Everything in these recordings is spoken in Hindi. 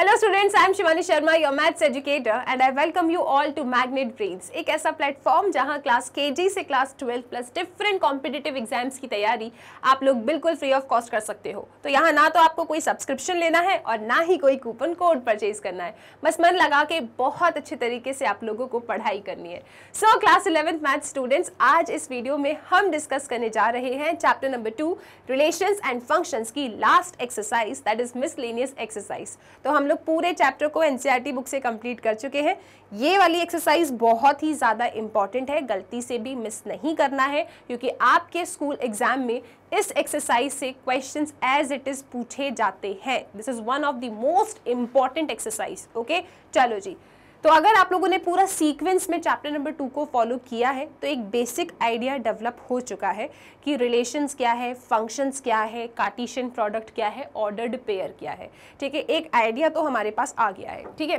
Hello students I am Shivani Sharma your maths educator and I welcome you all to Magnet Brains एक ऐसा प्लेटफॉर्म जहां क्लास केजी से class twelfth plus different competitive exams की तैयारी आप लोग बिल्कुल फ्री ऑफ कॉस्ट कर सकते हो तो यहां ना तो आपको कोई सब्सक्रिप्शन लेना है और ना ही कोई कूपन कोड परचेज करना है बस मन लगा के बहुत अच्छे तरीके से आप लोगों को पढ़ाई करनी है so class eleventh math students आज इस वीडियो में हम डिस्कस करने जा रहे हैं chapter number two relation and functions की last exercise that is miscellaneous exercise तो हम लोग पूरे चैप्टर को एनसीईआरटी बुक e से कंप्लीट कर चुके हैं ये वाली एक्सरसाइज बहुत ही ज़्यादा इंपॉर्टेंट है गलती से भी मिस नहीं करना है क्योंकि आपके स्कूल एग्जाम में इस एक्सरसाइज से क्वेश्चन एज इट इज़ पूछे जाते हैं this is one of the most important exercise okay चलो जी तो अगर आप लोगों ने पूरा सीक्वेंस में चैप्टर नंबर टू को फॉलो किया है तो एक बेसिक आइडिया डेवलप हो चुका है कि रिलेशंस क्या है फंक्शंस क्या है कार्टिशन प्रोडक्ट क्या है ऑर्डर्ड पेयर क्या है ठीक है एक आइडिया तो हमारे पास आ गया है ठीक है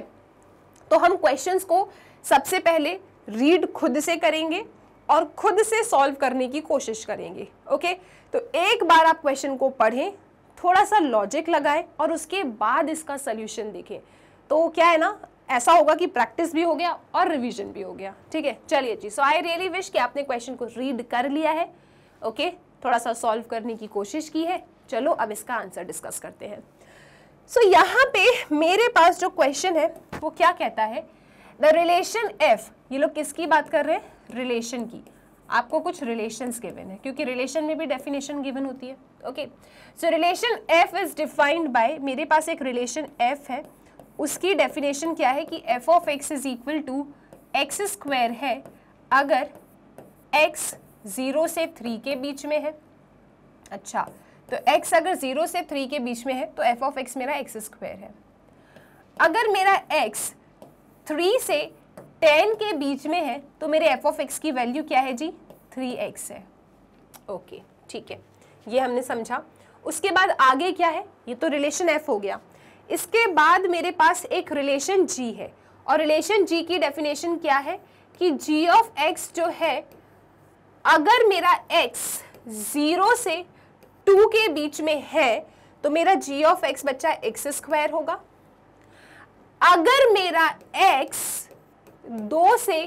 तो हम क्वेश्चंस को सबसे पहले रीड खुद से करेंगे और खुद से सॉल्व करने की कोशिश करेंगे ओके तो एक बार आप क्वेश्चन को पढ़ें थोड़ा सा लॉजिक लगाएं और उसके बाद इसका सोल्यूशन देखें तो क्या है ना ऐसा होगा कि प्रैक्टिस भी हो गया और रिविजन भी हो गया ठीक है चलिए जी सो आई रियली विश कि आपने क्वेश्चन को रीड कर लिया है ओके okay? थोड़ा सा सॉल्व करने की कोशिश की है चलो अब इसका आंसर डिस्कस करते हैं सो so, यहाँ पे मेरे पास जो क्वेश्चन है वो क्या कहता है द रिलेशन एफ ये लोग किसकी बात कर रहे हैं रिलेशन की आपको कुछ रिलेशंस गिवन है क्योंकि रिलेशन में भी डेफिनेशन गिवन होती है okay so relation F is defined by मेरे पास एक रिलेशन एफ है उसकी डेफिनेशन क्या है कि F of x is equal to x square है अगर एक्स ज़ीरो से थ्री के बीच में है अच्छा तो x अगर ज़ीरो से थ्री के बीच में है तो एफ ऑफ एक्स मेरा एक्स स्क्वायर है अगर मेरा x थ्री से टेन के बीच में है तो मेरे एफ ऑफ एक्स की वैल्यू क्या है जी थ्री एक्स है ओके ठीक है ये हमने समझा उसके बाद आगे क्या है ये तो रिलेशन एफ हो गया इसके बाद मेरे पास एक रिलेशन जी है और रिलेशन जी की डेफिनेशन क्या है कि जी ऑफ एक्स जो है अगर मेरा एक्स ज़ीरो से टू के बीच में है तो मेरा जी ऑफ एक्स बच्चा एक्स स्क्वायर होगा अगर मेरा एक्स दो से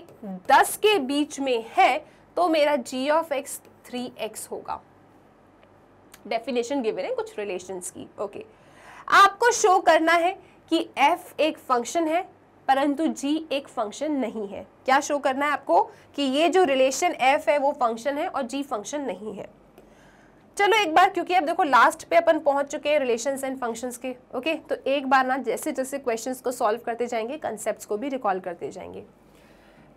दस के बीच में है तो मेरा G of X three X होगा डेफिनेशन गिवन है कुछ रिलेशंस की ओके okay. आपको शो करना है कि f एक फंक्शन है परंतु g एक फंक्शन नहीं है क्या शो करना है आपको कि ये जो रिलेशन f है वो फंक्शन है और g फंक्शन नहीं है चलो एक बार क्योंकि अब देखो लास्ट पे अपन पहुंच चुके हैं रिलेशंस एंड फंक्शंस के ओके तो एक बार ना जैसे जैसे क्वेश्चंस को सॉल्व करते जाएंगे कंसेप्ट्स को भी रिकॉल करते जाएंगे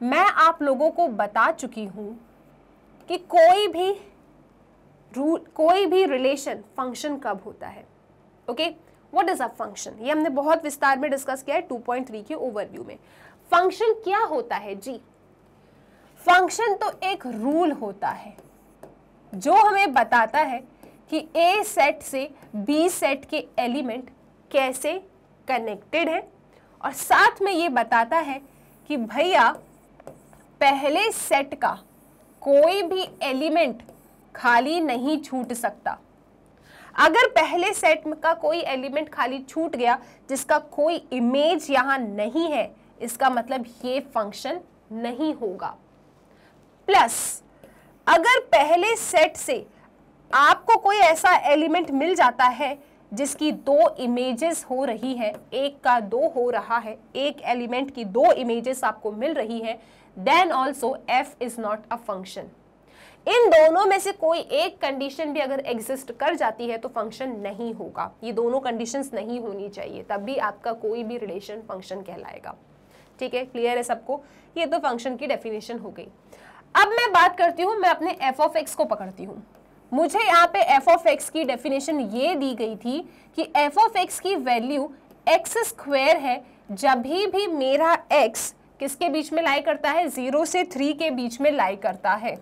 मैं आप लोगों को बता चुकी हूँ कि कोई भी रूल कोई भी रिलेशन फंक्शन कब होता है okay okay? What is a function ये हमने बहुत विस्तार में डिस्कस किया है 2.3 के ओवरव्यू में फंक्शन क्या होता है जी फंक्शन तो एक रूल होता है जो हमें बताता है कि ए सेट से बी सेट के एलिमेंट कैसे कनेक्टेड हैं और साथ में ये बताता है कि भैया पहले सेट का कोई भी एलिमेंट खाली नहीं छूट सकता अगर पहले सेट का कोई एलिमेंट खाली छूट गया जिसका कोई इमेज यहां नहीं है इसका मतलब ये फंक्शन नहीं होगा प्लस अगर पहले सेट से आपको कोई ऐसा एलिमेंट मिल जाता है जिसकी दो इमेजेस हो रही है एक का दो हो रहा है एक एलिमेंट की दो इमेजेस आपको मिल रही है then also f is not a function इन दोनों में से कोई एक कंडीशन भी अगर एग्जिस्ट कर जाती है तो फंक्शन नहीं होगा ये दोनों कंडीशंस नहीं होनी चाहिए तब भी आपका कोई भी रिलेशन फंक्शन कहलाएगा ठीक है क्लियर है सबको ये तो फंक्शन की डेफिनेशन हो गई अब मैं बात करती हूँ मैं अपने एफ ऑफ एक्स को पकड़ती हूँ मुझे यहाँ पे एफ ऑफ एक्स की डेफिनेशन ये दी गई थी कि एफ ऑफ एक्स की वैल्यू एक्स स्क्वेयर है जब भी, भी मेरा एक्स किसके बीच में लाई करता है जीरो से थ्री के बीच में लाई करता है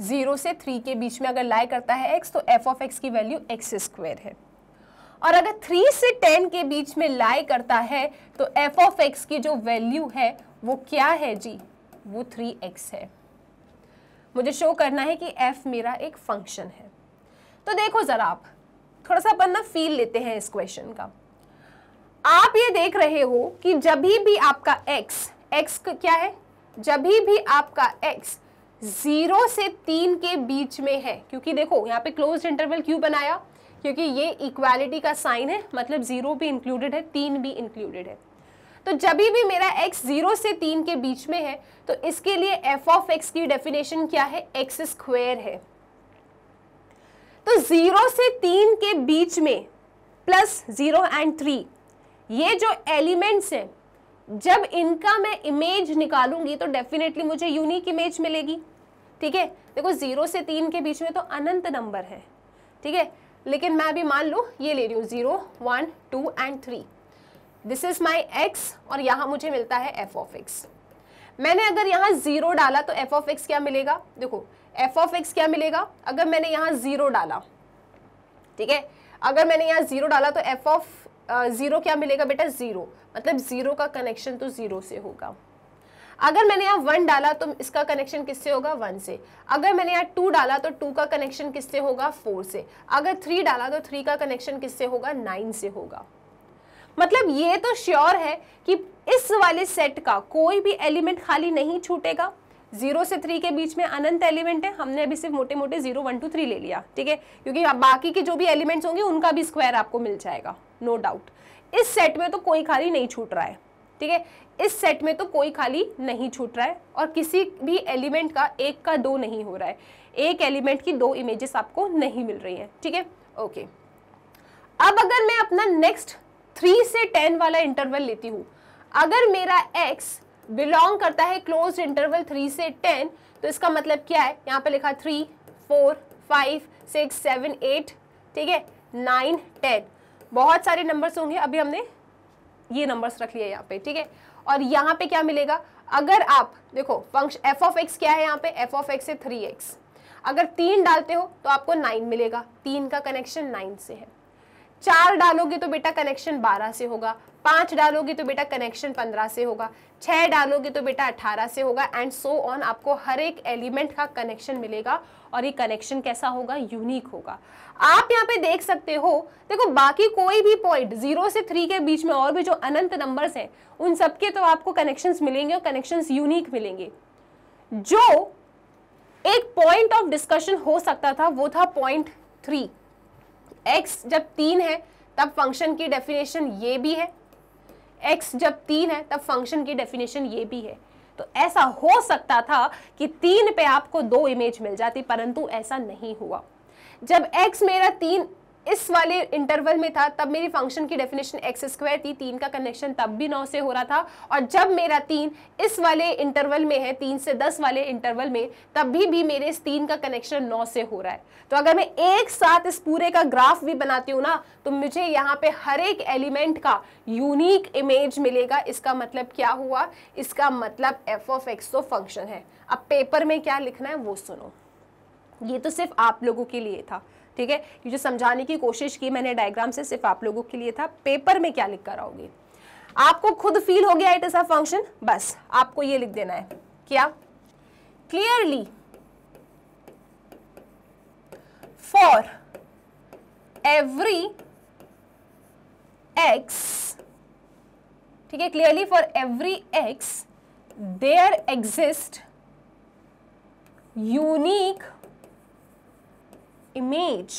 जीरो से थ्री के बीच में अगर लाई करता है एक्स तो एफ ऑफ एक्स की वैल्यू एक्स स्क्वेयर है और अगर थ्री से टेन के बीच में लाई करता है तो एफ ऑफ एक्स की जो वैल्यू है वो क्या है जी वो थ्री एक्स है मुझे शो करना है कि एफ मेरा एक फंक्शन है तो देखो ज़रा आप थोड़ा सा अपन फील लेते हैं इस क्वेश्चन का आप ये देख रहे हो कि जब भी आपका एक्स एक्स क्या है जब भी आपका एक्स जीरो से तीन के बीच में है क्योंकि देखो यहाँ पे क्लोज इंटरवल क्यों बनाया क्योंकि ये इक्वालिटी का साइन है मतलब जीरो भी इंक्लूडेड है तीन भी इंक्लूडेड है तो जब भी मेरा एक्स जीरो से तीन के बीच में है तो इसके लिए एफ ऑफ एक्स की डेफिनेशन क्या है एक्स स्क्वेयर है तो जीरो से तीन के बीच में प्लस जीरो एंड थ्री ये जो एलिमेंट्स हैं जब इनका मैं इमेज निकालूंगी तो डेफिनेटली मुझे यूनिक इमेज मिलेगी ठीक है देखो जीरो से तीन के बीच में तो अनंत नंबर है ठीक है लेकिन मैं अभी मान लू ये ले रही हूँ zero one two and three this is my x और यहाँ मुझे मिलता है एफ ऑफ एक्स मैंने अगर यहाँ जीरो डाला तो एफ ऑफ एक्स क्या मिलेगा देखो एफ ऑफ एक्स क्या मिलेगा अगर मैंने यहाँ जीरो डाला ठीक है अगर मैंने यहाँ जीरो डाला तो एफ ऑफ जीरो क्या मिलेगा बेटा जीरो मतलब जीरो का कनेक्शन तो जीरो से होगा अगर मैंने यहाँ वन डाला तो इसका कनेक्शन किससे होगा वन से अगर मैंने यहाँ टू डाला तो टू का कनेक्शन किससे होगा फोर से अगर थ्री डाला तो थ्री का कनेक्शन किससे होगा नाइन से होगा मतलब ये तो श्योर है कि इस वाले सेट का कोई भी एलिमेंट खाली नहीं छूटेगा जीरो से थ्री के बीच में अनंत एलिमेंट है हमने अभी सिर्फ मोटे मोटे जीरो वन टू थ्री ले लिया ठीक है क्योंकि बाकी के जो भी एलिमेंट्स होंगे उनका भी स्क्वायर आपको मिल जाएगा नो no डाउट इस सेट में तो कोई खाली नहीं छूट रहा है ठीक है इस सेट में तो कोई खाली नहीं छूट रहा है और किसी भी एलिमेंट का एक का दो नहीं हो रहा है एक एलिमेंट की दो इमेजेस आपको नहीं मिल रही हैं ठीक है ओके अब अगर मैं अपना नेक्स्ट थ्री से टेन वाला इंटरवल लेती हूँ अगर मेरा एक्स बिलोंग करता है क्लोज इंटरवल थ्री से टेन तो इसका मतलब क्या है यहाँ पे लिखा three four five six seven eight ठीक है नाइन टेन बहुत सारे नंबर्स होंगे अभी हमने ये नंबर्स रख लिया यहाँ पे ठीक है और यहाँ पे क्या मिलेगा अगर आप देखो फंक्शन एफ ऑफ एक्स क्या है यहाँ पे एफ ऑफ एक्स है थ्री एक्स अगर तीन डालते हो तो आपको नाइन मिलेगा तीन का कनेक्शन नाइन से है चार डालोगे तो बेटा कनेक्शन बारह से होगा पांच डालोगे तो बेटा कनेक्शन पंद्रह से होगा छह डालोगे तो बेटा अठारह से होगा एंड सो ऑन आपको हर एक एलिमेंट का कनेक्शन मिलेगा और ये कनेक्शन कैसा होगा यूनिक होगा आप यहाँ पे देख सकते हो देखो बाकी कोई भी पॉइंट जीरो से थ्री के बीच में और भी जो अनंत नंबर्स हैं उन सबके तो आपको कनेक्शन मिलेंगे और कनेक्शन यूनिक मिलेंगे जो एक पॉइंट ऑफ डिस्कशन हो सकता था वो था पॉइंट थ्री एक्स जब तीन है तब फंक्शन की डेफिनेशन ये भी है एक्स जब तीन है तब फंक्शन की डेफिनेशन ये भी है तो ऐसा हो सकता था कि तीन पे आपको दो इमेज मिल जाती परंतु ऐसा नहीं हुआ जब एक्स मेरा तीन इस वाले इंटरवल में था तब मेरी फंक्शन की डेफिनेशन एक्स स्क्वायर थी तीन का कनेक्शन तब भी नौ से हो रहा था और जब मेरा तीन इस वाले इंटरवल में है तीन से दस वाले इंटरवल में भी, भी मेरे इस तीन का कनेक्शन नौ से हो रहा है तो अगर मैं एक साथ इस पूरे का ग्राफ भी बनाती हूँ ना तो मुझे यहाँ पे हर एक एलिमेंट का यूनिक इमेज मिलेगा इसका मतलब क्या हुआ इसका मतलब एफ ऑफ एक्स तो फंक्शन है अब पेपर में क्या लिखना है वो सुनो ये तो सिर्फ आप लोगों के लिए था ठीक है ये जो समझाने की कोशिश की मैंने डायग्राम से सिर्फ आप लोगों के लिए था पेपर में क्या लिख कर आओगे आपको खुद फील हो गया इट इज़ अ फंक्शन बस आपको ये लिख देना है क्या क्लियरली फॉर एवरी एक्स ठीक है clearly for every x there exist unique image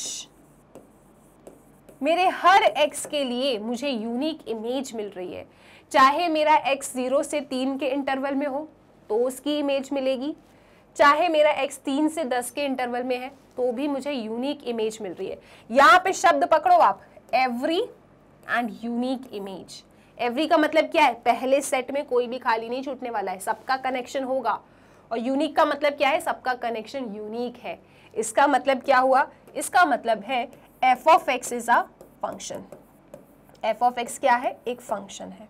मेरे हर एक्स के लिए मुझे यूनिक इमेज मिल रही है चाहे मेरा एक्स ज़ीरो से तीन के इंटरवल में हो तो उसकी इमेज मिलेगी चाहे मेरा एक्स तीन से दस के इंटरवल में है तो भी मुझे यूनिक इमेज मिल रही है यहां पे शब्द पकड़ो आप every and unique image every का मतलब क्या है पहले सेट में कोई भी खाली नहीं छूटने वाला है सबका कनेक्शन होगा और यूनिक का मतलब क्या है सबका कनेक्शन यूनिक है इसका मतलब क्या हुआ इसका मतलब है f of x is a function f of x क्या है एक फंक्शन है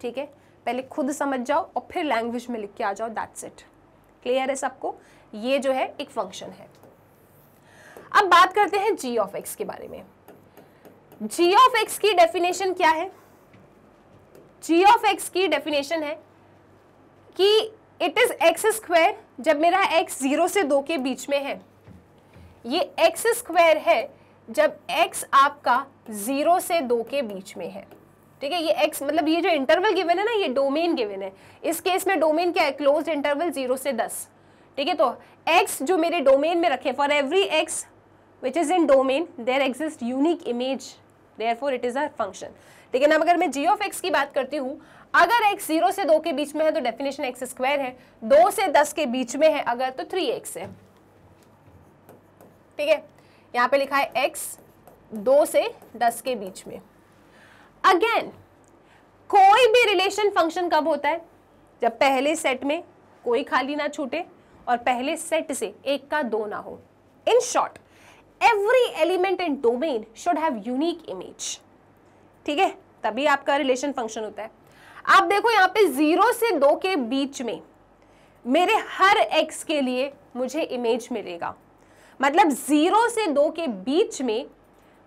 ठीक है पहले खुद समझ जाओ और फिर लैंग्वेज में लिख के आ जाओ दैट्स इट क्लियर है सबको ये जो है एक फंक्शन है अब बात करते हैं जी ऑफ एक्स के बारे में जी ऑफ एक्स की डेफिनेशन क्या है जी ऑफ एक्स की डेफिनेशन है कि इट इज एक्स स्क्वायर जब मेरा एक्स जीरो से दो के बीच में है ये एक्स स्क्वायर है जब एक्स आपका ज़ीरो से दो के बीच में है ठीक है ये एक्स मतलब ये जो इंटरवल गिवन है ना ये डोमेन गिवन है इस केस में डोमेन क्या है क्लोज इंटरवल जीरो से दस ठीक है तो एक्स जो मेरे डोमेन में रखे for every x which is in domain there exist unique image therefore it is a function ठीक है ना अगर मैं जी ऑफ एक्स की बात करती हूँ अगर एक्स जीरो से दो के बीच में है तो डेफिनेशन एक्स स्क्वायर है दो से दस के बीच में है अगर तो थ्री एक्स है ठीक है यहाँ पे लिखा है एक्स दो से दस के बीच में अगेन कोई भी रिलेशन फंक्शन कब होता है जब पहले सेट में कोई खाली ना छूटे और पहले सेट से एक का दो ना हो in short every element and domain should have unique image ठीक है तभी आपका रिलेशन फंक्शन होता है आप देखो यहां पे जीरो से दो के बीच में मेरे हर एक्स के लिए मुझे इमेज मिलेगा मतलब जीरो से दो के बीच में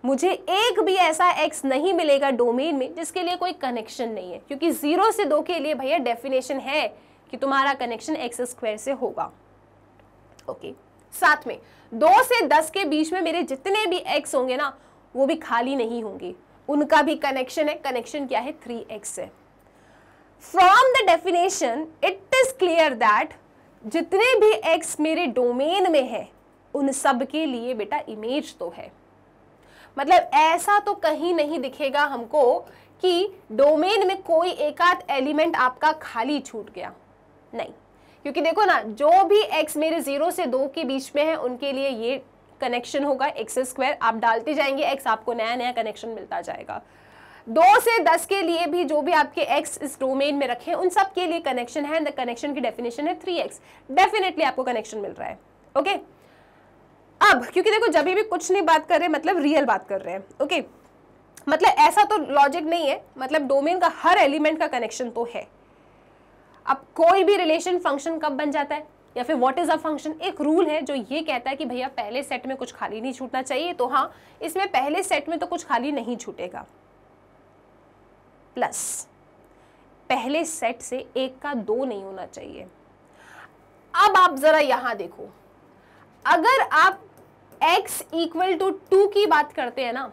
मुझे एक भी ऐसा एक्स नहीं मिलेगा डोमेन में जिसके लिए कोई कनेक्शन नहीं है क्योंकि जीरो से दो के लिए भैया डेफिनेशन है कि तुम्हारा कनेक्शन एक्स स्क्वायर से होगा ओके साथ में दो से दस के बीच में मेरे जितने भी एक्स होंगे ना वो भी खाली नहीं होंगे उनका भी कनेक्शन है कनेक्शन क्या है थ्री एक्स है from the definition it is clear that जितने भी एक्स मेरे डोमेन में है उन सब के लिए बेटा इमेज तो है मतलब ऐसा तो कहीं नहीं दिखेगा हमको कि डोमेन में कोई एकाध एलिमेंट आपका खाली छूट गया नहीं क्योंकि देखो ना जो भी एक्स मेरे जीरो से दो के बीच में है उनके लिए ये कनेक्शन होगा एक्स स्क्वायर आप डालते जाएंगे एक्स आपको नया नया कनेक्शन मिलता जाएगा दो से दस के लिए भी जो भी आपके एक्स इस डोमेन में रखे उन सब के लिए कनेक्शन है कनेक्शन की डेफिनेशन है थ्री एक्स डेफिनेटली आपको कनेक्शन मिल रहा है ओके okay? अब क्योंकि देखो जब भी कुछ नहीं बात कर रहे मतलब रियल बात कर रहे हैं ओके मतलब ऐसा तो लॉजिक नहीं है मतलब डोमेन का हर एलिमेंट का कनेक्शन तो है अब कोई भी रिलेशन फंक्शन कब बन जाता है या फिर व्हाट इज़ अ फंक्शन एक रूल है जो ये कहता है कि भैया पहले सेट में कुछ खाली नहीं छूटना चाहिए तो हाँ इसमें पहले सेट में तो कुछ खाली नहीं छूटेगा प्लस पहले सेट से एक का दो नहीं होना चाहिए अब आप ज़रा यहां देखो अगर आप x इक्वल टू टू की बात करते हैं ना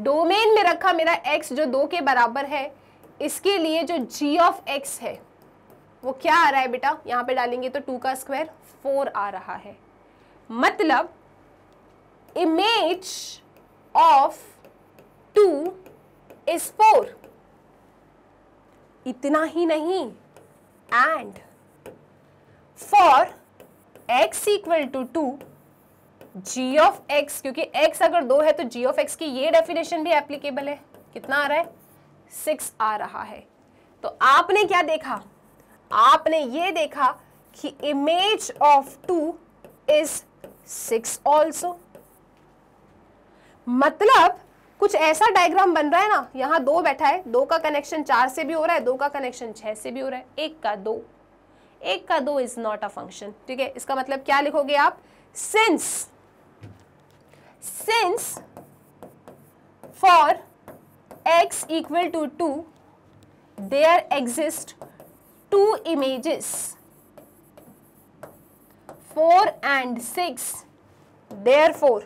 डोमेन में रखा मेरा x जो दो के बराबर है इसके लिए जो g ऑफ x है वो क्या आ रहा है बेटा यहां पे डालेंगे तो टू का स्क्वायर फोर आ रहा है मतलब image of two is four इतना ही नहीं and for x equal to two g of x क्योंकि एक्स अगर दो है तो जी ऑफ एक्स की ये डेफिनेशन भी एप्लीकेबल है कितना आ रहा है सिक्स आ रहा है तो आपने क्या देखा आपने ये देखा कि image of two is six also मतलब कुछ ऐसा डायग्राम बन रहा है ना यहां दो बैठा है दो का कनेक्शन चार से भी हो रहा है दो का कनेक्शन छह से भी हो रहा है एक का दो एक का दो इज नॉट अ फंक्शन ठीक है इसका मतलब क्या लिखोगे आप since since for x equal to 2 there exist two images 4 and 6 therefore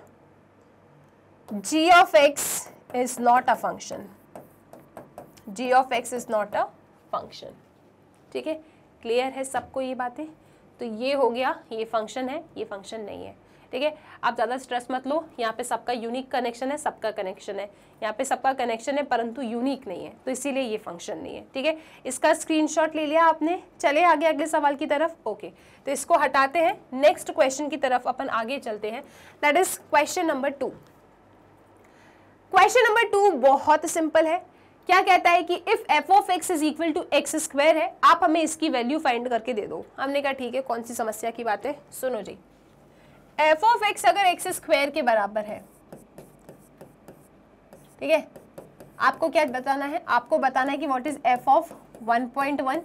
g of x is not a function g of x is not a function ठीक है क्लियर है सबको ये बातें तो ये हो गया ये फंक्शन है ये फंक्शन नहीं है ठीक है आप ज़्यादा स्ट्रेस मत लो यहाँ पे सबका यूनिक कनेक्शन है सबका कनेक्शन है यहाँ पे सबका कनेक्शन है परंतु यूनिक नहीं है तो इसीलिए ये फंक्शन नहीं है ठीक है इसका स्क्रीनशॉट ले लिया आपने चले आगे अगले सवाल की तरफ ओके तो इसको हटाते हैं नेक्स्ट क्वेश्चन की तरफ अपन आगे चलते हैं that is question number two question number two बहुत सिंपल है क्या कहता है कि if f of x is equal to x square है आप हमें इसकी वैल्यू फाइंड करके दे दो हमने कहा ठीक है कौन सी समस्या की बात है सुनो जी एफ ऑफ एक्स अगर एक्स स्क्वायर के बराबर है ठीक है आपको क्या बताना है आपको बताना है कि what is f of 1.1 point one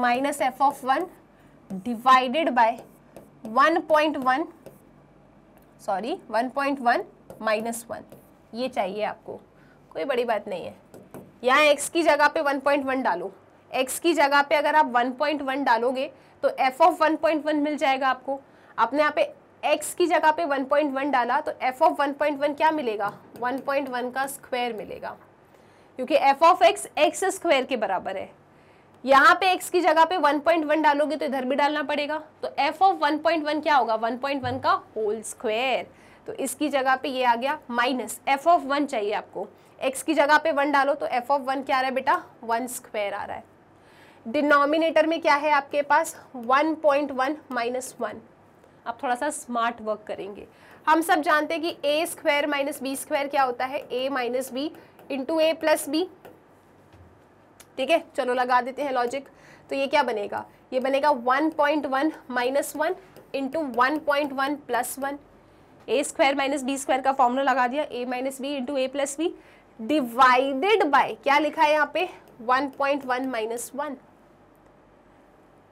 minus f of one divided by 1.1 sorry one 1.1 minus one ये चाहिए आपको कोई बड़ी बात नहीं है यहाँ x की जगह पे 1.1 डालो x की जगह पे अगर आप 1.1 डालोगे तो f ऑफ 1.1 मिल जाएगा आपको अपने यहाँ पे x की जगह पे 1.1 डाला तो f ऑफ 1.1 क्या मिलेगा 1.1 का स्क्वायर मिलेगा क्योंकि f of x x square के बराबर है यहाँ पे x की जगह पे 1.1 डालोगे तो इधर भी डालना पड़ेगा तो f ऑफ 1.1 क्या होगा 1.1 का होल स्क्वायर तो इसकी जगह पे ये आ गया माइनस f ऑफ 1 चाहिए आपको x की जगह पे 1 डालो तो f ऑफ 1 क्या आ रहा है बेटा 1 स्क्वायर आ रहा है डिनोमिनेटर में क्या है आपके पास 1.1 पॉइंट वन माइनस वन आप थोड़ा सा स्मार्ट वर्क करेंगे हम सब जानते हैं कि a square minus b square क्या होता है a minus b into a plus b ठीक है चलो लगा देते हैं लॉजिक तो ये क्या बनेगा ये बनेगा 1.1 point one minus one into one point one plus one a square minus b square का फॉर्मूला लगा दिया a minus b into a plus b divided by क्या लिखा है यहाँ पे 1.1 point one minus one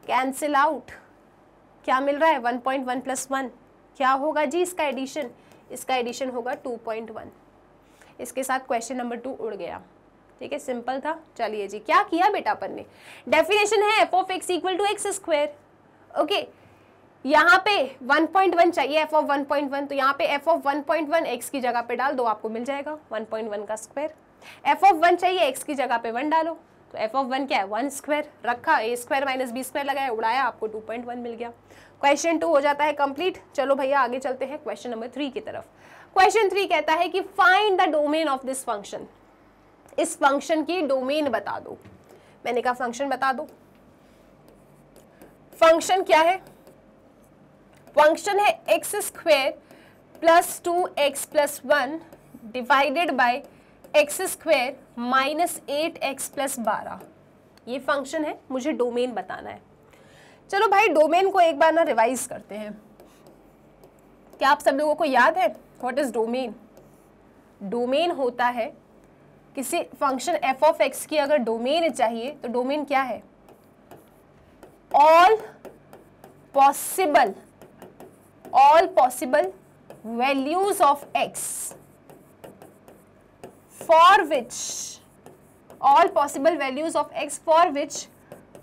cancel out क्या मिल रहा है one point one plus one क्या होगा जी इसका एडिशन इसका एडिशन होगा टू पॉइंट वन इसके साथ क्वेश्चन नंबर टू उड़ गया ठीक है सिंपल था चलिए जी क्या किया बेटा अपन ने डेफिनेशन है f of x equal to x square okay यहाँ पे 1.1 चाहिए एफ ऑफ 1.1 तो यहाँ पे एफ ऑफ 1.1 एक्स की जगह पे डाल दो आपको मिल जाएगा 1.1 का स्क्वायर एफ ऑफ 1 चाहिए एक्स की जगह पे 1 डालो तो एफ ऑफ वन क्या है वन स्क्वायर रखा a square minus b square लगाया उड़ाया आपको टू पॉइंट वन मिल गया क्वेश्चन टू हो जाता है कंप्लीट चलो भैया आगे चलते हैं क्वेश्चन नंबर थ्री की तरफ क्वेश्चन थ्री कहता है कि find the domain of this function इस फंक्शन की डोमेन बता दो मैंने कहा फंक्शन बता दो फंक्शन क्या है फंक्शन है x square plus two x plus one divided by x square minus eight x plus बारह ये फंक्शन है मुझे डोमेन बताना है चलो भाई डोमेन को एक बार ना रिवाइज करते हैं क्या आप सब लोगों को याद है व्हाट इज़ डोमेन डोमेन होता है किसी फंक्शन एफ ऑफ एक्स की अगर डोमेन चाहिए तो डोमेन क्या है all possible all possible values of x for which all possible values of x for which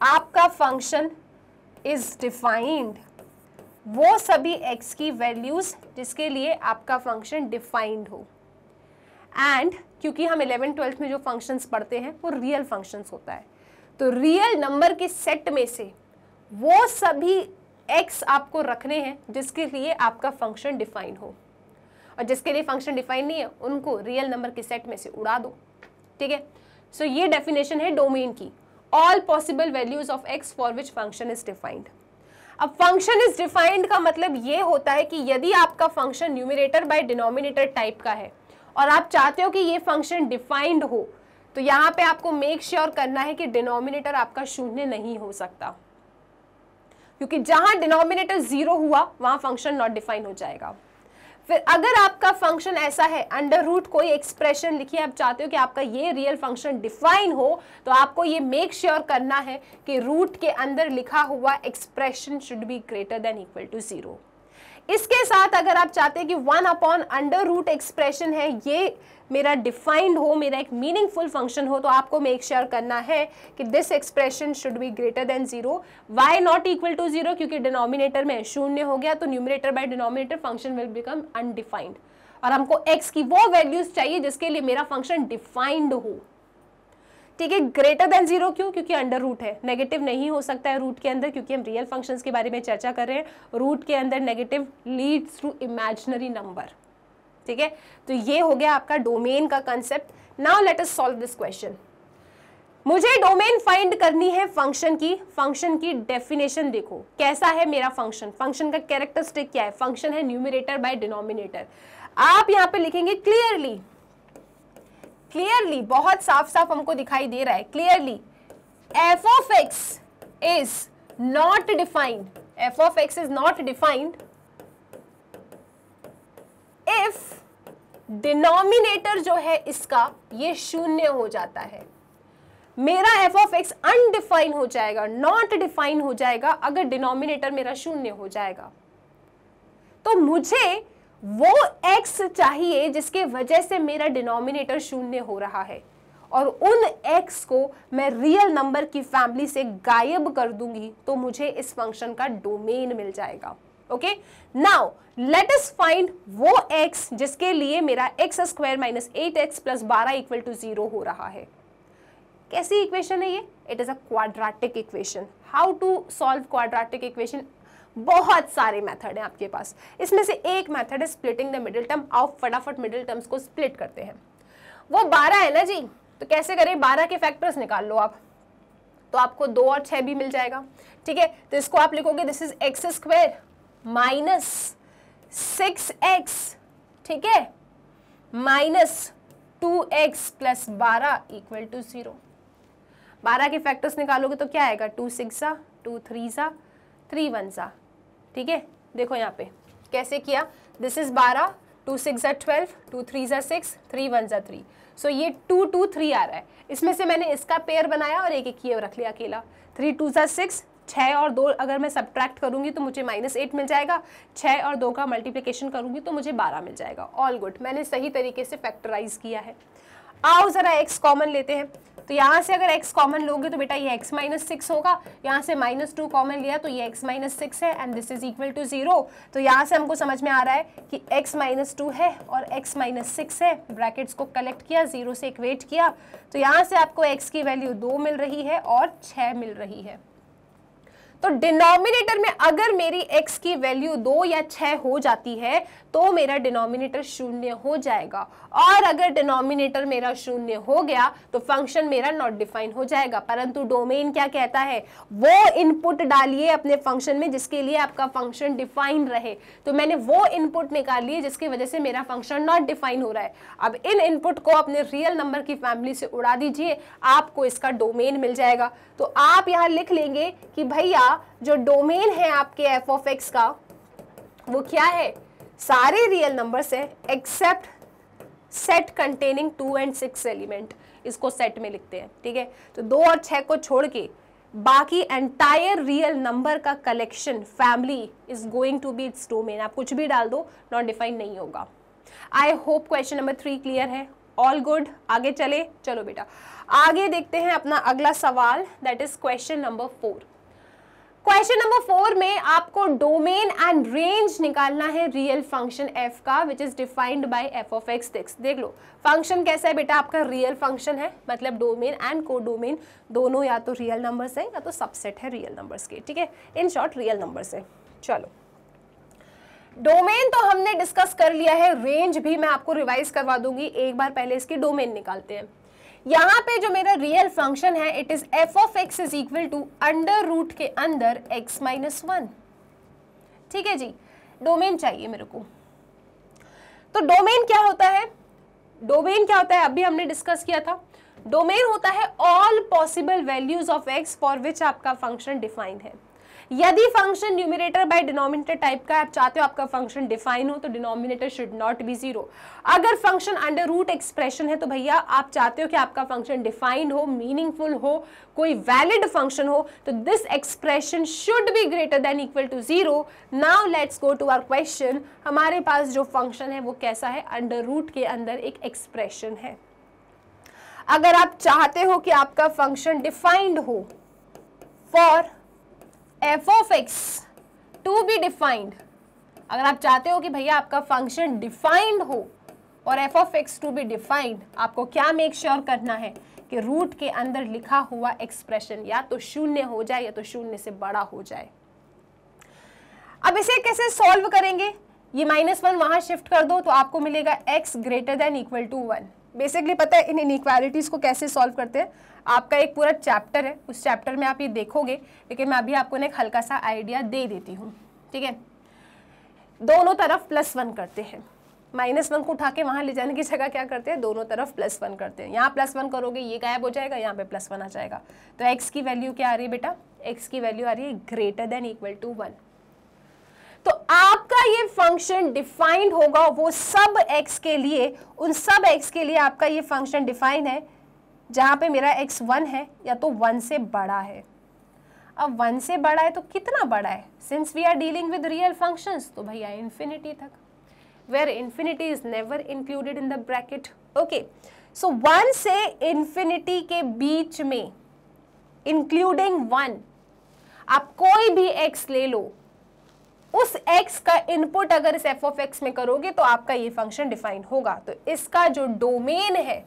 आपका फंक्शन इज डिफाइंड वो सभी एक्स की वैल्यूज जिसके लिए आपका फंक्शन डिफाइंड हो एंड क्योंकि हम इलेवन ट्वेल्थ में जो फंक्शंस पढ़ते हैं वो रियल फंक्शंस होता है तो रियल नंबर के सेट में से वो सभी एक्स आपको रखने हैं जिसके लिए आपका फंक्शन डिफाइन हो और जिसके लिए फंक्शन डिफाइन नहीं है उनको रियल नंबर के सेट में से उड़ा दो ठीक है सो ये डेफिनेशन है डोमेन की all possible values of x for which function is defined अब फंक्शन इज डिफाइंड का मतलब ये होता है कि यदि आपका function numerator by denominator type का है और आप चाहते हो कि ये फंक्शन डिफाइंड हो तो यहाँ पे आपको मेक श्योर sure करना है कि डिनोमिनेटर आपका शून्य नहीं हो सकता क्योंकि जहां डिनोमिनेटर जीरो हुआ वहां फंक्शन नॉट डिफाइन हो जाएगा फिर अगर आपका फंक्शन ऐसा है अंडर रूट कोई एक्सप्रेशन लिखिए आप चाहते हो कि आपका ये रियल फंक्शन डिफाइन हो तो आपको ये मेक श्योर sure करना है कि रूट के अंदर लिखा हुआ expression should be greater than equal to zero इसके साथ अगर आप चाहते हैं कि one upon under root expression है ये मेरा डिफाइंड हो मेरा एक मीनिंगफुल फंक्शन हो तो आपको मेक श्योर sure करना है कि this expression should be greater than zero why not equal to zero क्योंकि डिनोमिनेटर में शून्य हो गया तो numerator by denominator function will become undefined और हमको एक्स की वो वैल्यूज चाहिए जिसके लिए मेरा फंक्शन डिफाइंड हो ठीक है ग्रेटर देन जीरो क्यों क्योंकि अंडर रूट है नेगेटिव नहीं हो सकता है रूट के अंदर क्योंकि हम रियल फंक्शन के बारे में चर्चा कर रहे हैं रूट के अंदर negative leads to imaginary number ठीक है तो ये हो गया आपका डोमेन का concept now let's solve this question मुझे डोमेन फाइंड करनी है फंक्शन की फंक्शन की डेफिनेशन देखो कैसा है मेरा फंक्शन फंक्शन का कैरेक्टरिस्टिक क्या है फंक्शन है न्यूमिनेटर बाय डिनोमिनेटर आप यहां पे लिखेंगे क्लियरली क्लियरली बहुत साफ साफ हमको दिखाई दे रहा है clearly f of x is not defined f of x is not defined if denominator जो है इसका ये शून्य हो जाता है मेरा एफ ऑफ एक्स अनडिफाइन हो जाएगा नॉट डिफाइन हो जाएगा अगर डिनोमिनेटर मेरा शून्य हो जाएगा तो मुझे वो एक्स चाहिए जिसके वजह से मेरा डिनोमिनेटर शून्य हो रहा है और उन एक्स को मैं रियल नंबर की फैमिली से गायब कर दूंगी तो मुझे इस फंक्शन का डोमेन मिल जाएगा okay now let us find वो एक्स जिसके लिए मेरा x square minus eight x plus बारह इक्वल टू जीरो हो रहा है कैसी इक्वेशन है ये it is a quadratic equation how to solve quadratic equation बहुत सारे मेथड हैं आपके पास इसमें से एक मेथड है splitting the middle term of फटाफट मिडिल टर्म्स को स्प्लिट करते हैं वो बारह है ना जी तो कैसे करें बारह के फैक्टर्स निकाल लो आप तो आपको दो और छः भी मिल जाएगा ठीक है तो इसको आप लिखोगे this is x square minus six x ठीक है माइनस टू एक्स प्लस बारह इक्वल टू ज़ीरो बारह के फैक्टर्स निकालोगे तो क्या आएगा टू सिक्स सा टू थ्री सा थ्री वन सा ठीक है देखो यहाँ पे कैसे किया दिस इज़ बारह टू सिक्स ज़ा ट्वेल्व टू थ्री ज़ा सिक्स थ्री वन ज़ा थ्री सो ये टू टू थ्री आ रहा है इसमें से मैंने इसका पेयर बनाया और एक एक ये रख लिया अकेला थ्री टू ज़ा सिक्स छः और दो अगर मैं सब्ट्रैक्ट करूँगी तो मुझे माइनस एट मिल जाएगा छः और दो का मल्टीप्लीकेशन करूँगी तो मुझे बारह मिल जाएगा ऑल गुड मैंने सही तरीके से फैक्टराइज किया है आओ ज़रा एक्स कॉमन लेते हैं तो यहाँ से अगर x कॉमन लोगे तो बेटा ये x माइनस सिक्स होगा यहाँ से माइनस टू कॉमन लिया तो ये x माइनस सिक्स है and this is equal to zero तो यहाँ से हमको समझ में आ रहा है कि x माइनस टू है और x माइनस सिक्स है ब्रैकेट्स को कलेक्ट किया जीरो से इक्वेट किया तो यहाँ से आपको x की वैल्यू दो मिल रही है और छः मिल रही है तो डिनोमिनेटर में अगर मेरी x की वैल्यू दो या छह हो जाती है तो मेरा डिनोमिनेटर शून्य हो जाएगा और अगर डिनोमिनेटर मेरा शून्य हो गया तो फंक्शन मेरा नॉट डिफाइन हो जाएगा परंतु डोमेन क्या कहता है वो इनपुट डालिए अपने फंक्शन में जिसके लिए आपका फंक्शन डिफाइन रहे तो मैंने वो इनपुट निकाल लिए जिसकी वजह से मेरा फंक्शन नॉट डिफाइन हो रहा है अब इन इनपुट को अपने रियल नंबर की फैमिली से उड़ा दीजिए आपको इसका डोमेन मिल जाएगा तो आप यहां लिख लेंगे कि भैया जो डोमेन है आपके एफ ऑफ एक्स का वो क्या है सारे रियल नंबर्स हैं except set containing two and six element इसको सेट में लिखते हैं ठीक है तो दो और छह को छोड़ के बाकी एंटायर रियल नंबर का collection family is going to be it's domain आप कुछ भी डाल दो नॉन डिफाइन नहीं होगा I hope question number three clear है ऑल गुड आगे चले चलो बेटा आगे देखते हैं अपना अगला सवाल that is question number four question number four में आपको डोमेन एंड रेंज निकालना है रियल फंक्शन एफ का which is defined by f of x दिक्स देख लो फंक्शन कैसा है बेटा आपका रियल फंक्शन है मतलब डोमेन एंड को डोमेन दोनों या तो रियल नंबर्स है या तो सबसेट है रियल नंबर्स के ठीक है इन शॉर्ट रियल नंबर्स है चलो डोमेन तो हमने डिस्कस कर लिया है रेंज भी मैं आपको रिवाइज करवा दूंगी एक बार पहले इसकी डोमेन निकालते हैं यहाँ पे जो मेरा रियल फंक्शन है it is f of x is equal to under root के अंदर एक्स माइनस वन ठीक है जी डोमेन चाहिए मेरे को तो डोमेन क्या होता है डोमेन क्या होता है अभी हमने डिस्कस किया था डोमेन होता है all possible values of x for which आपका फंक्शन डिफाइंड है यदि function numerator by denominator type का आप चाहते हो आपका फंक्शन डिफाइन हो तो denominator should not be zero अगर फंक्शन अंडर रूट एक्सप्रेशन है तो भैया आप चाहते हो कि आपका फंक्शन डिफाइंड हो मीनिंगफुल हो कोई वैलिड फंक्शन हो तो this expression should be greater than equal to zero now let's go to our question हमारे पास जो फंक्शन है वो कैसा है अंडर रूट के अंदर एक एक्सप्रेशन है अगर आप चाहते हो कि आपका फंक्शन डिफाइंड हो for f of x to be defined अगर आप चाहते हो कि भैया आपका फंक्शन डिफाइंड हो और f of x to be defined आपको क्या मेक श्योर sure करना है कि रूट के अंदर लिखा हुआ एक्सप्रेशन या तो शून्य हो जाए या तो शून्य से बड़ा हो जाए अब इसे कैसे सॉल्व करेंगे ये माइनस वन वहां शिफ्ट कर दो तो आपको मिलेगा x greater than equal to one basically पता है इन इनक्वालिटीज़ को कैसे सॉल्व करते हैं आपका एक पूरा चैप्टर है उस चैप्टर में आप ये देखोगे लेकिन मैं अभी आपको एक हल्का सा आइडिया दे देती हूँ ठीक है दोनों तरफ प्लस वन करते हैं माइनस वन को उठा के वहाँ ले जाने की जगह क्या करते हैं दोनों तरफ प्लस वन करते हैं यहाँ प्लस वन करोगे ये गायब हो जाएगा यहाँ पे प्लस वन आ जाएगा तो एक्स की वैल्यू क्या आ रही है बेटा एक्स की वैल्यू आ रही है greater than equal to one तो आपका ये फंक्शन डिफाइंड होगा वो सब एक्स के लिए उन सब एक्स के लिए आपका ये फंक्शन डिफाइन है जहां पे मेरा एक्स वन है या तो वन से बड़ा है अब वन से बड़ा है तो कितना बड़ा है since we are dealing with real functions तो भैया इन्फिनिटी तक where infinity is never included in the bracket okay so one से इन्फिनिटी के बीच में इंक्लूडिंग वन आप कोई भी एक्स ले लो उस x का इनपुट अगर इस एफ ऑफ एक्स में करोगे तो आपका ये फंक्शन डिफाइन होगा तो इसका जो डोमेन है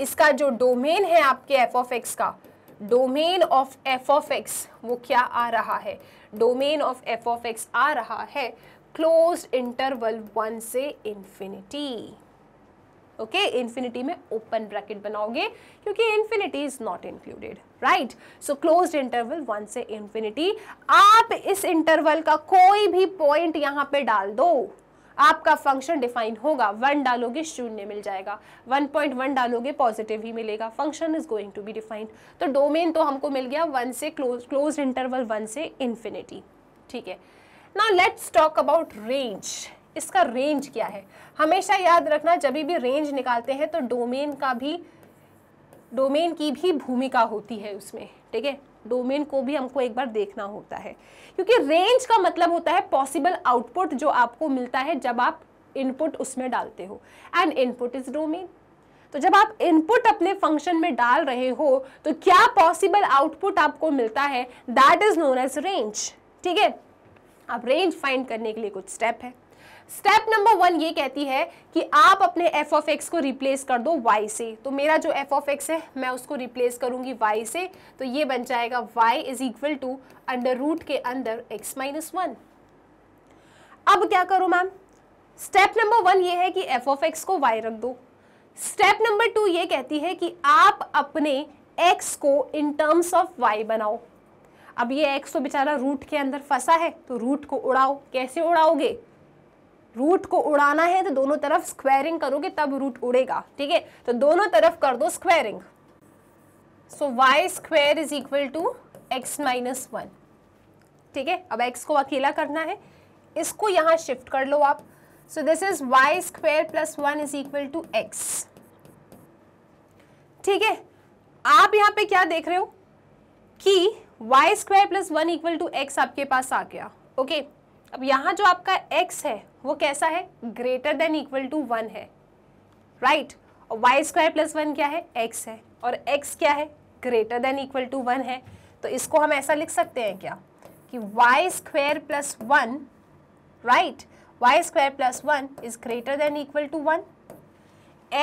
इसका जो डोमेन है आपके एफ ऑफ एक्स का domain of F of x वो क्या आ रहा है domain of F of x आ रहा है क्लोज इंटरवल वन से इन्फिनिटी ओके इन्फिनिटी में ओपन ब्रैकेट बनाओगे क्योंकि infinity is not included right so close interval one से इंफिनिटी आप इस इंटरवल का कोई भी पॉइंट यहां पे डाल दो आपका फंक्शन डिफाइन होगा वन डालोगे शून्य मिल जाएगा वन पॉइंट वन डालोगे पॉजिटिव ही मिलेगा function is going to be defined तो डोमेन तो हमको मिल गया वन से क्लोज क्लोज इंटरवल वन से इंफिनिटी ठीक है now let's talk about range इसका रेंज क्या है हमेशा याद रखना जब भी रेंज निकालते हैं तो डोमेन का भी डोमेन की भी भूमिका होती है उसमें ठीक है डोमेन को भी हमको एक बार देखना होता है क्योंकि रेंज का मतलब होता है पॉसिबल आउटपुट जो आपको मिलता है जब आप इनपुट उसमें डालते हो एंड इनपुट इज डोमेन तो जब आप इनपुट अपने फंक्शन में डाल रहे हो तो क्या पॉसिबल आउटपुट आपको मिलता है that is known as range ठीक है अब रेंज फाइंड करने के लिए कुछ स्टेप है स्टेप नंबर वन ये कहती है कि आप अपने एफ ऑफ एक्स को रिप्लेस कर दो वाई से तो मेरा जो एफ ऑफ एक्स है मैं उसको रिप्लेस करूंगी वाई से तो ये बन जाएगा y is equal to under root के अंदर एक्स माइनस वन अब क्या करो मैम स्टेप नंबर वन ये है कि एफ ऑफ एक्स को वाई रख दो स्टेप नंबर टू ये कहती है कि आप अपने एक्स को इन टर्म्स ऑफ वाई बनाओ अब ये एक्स तो बेचारा रूट के अंदर फंसा है तो रूट को उड़ाओ कैसे उड़ाओगे रूट को उड़ाना है तो दोनों तरफ स्क्वायरिंग करोगे तब रूट उड़ेगा ठीक है तो दोनों तरफ कर दो squaring so y square is equal to x minus one ठीक है अब एक्स को अकेला करना है इसको यहाँ शिफ्ट कर लो आप so this is y square plus one is equal to x ठीक है आप यहाँ पे क्या देख रहे हो कि y square plus one equal to x आपके पास आ गया ओके okay? अब यहाँ जो आपका x है वो कैसा है greater than equal to one है राइट और वाई स्क्वायर प्लस वन क्या है x है और x क्या है greater than equal to one है तो इसको हम ऐसा लिख सकते हैं क्या कि y square plus one right y square plus one is greater than equal to one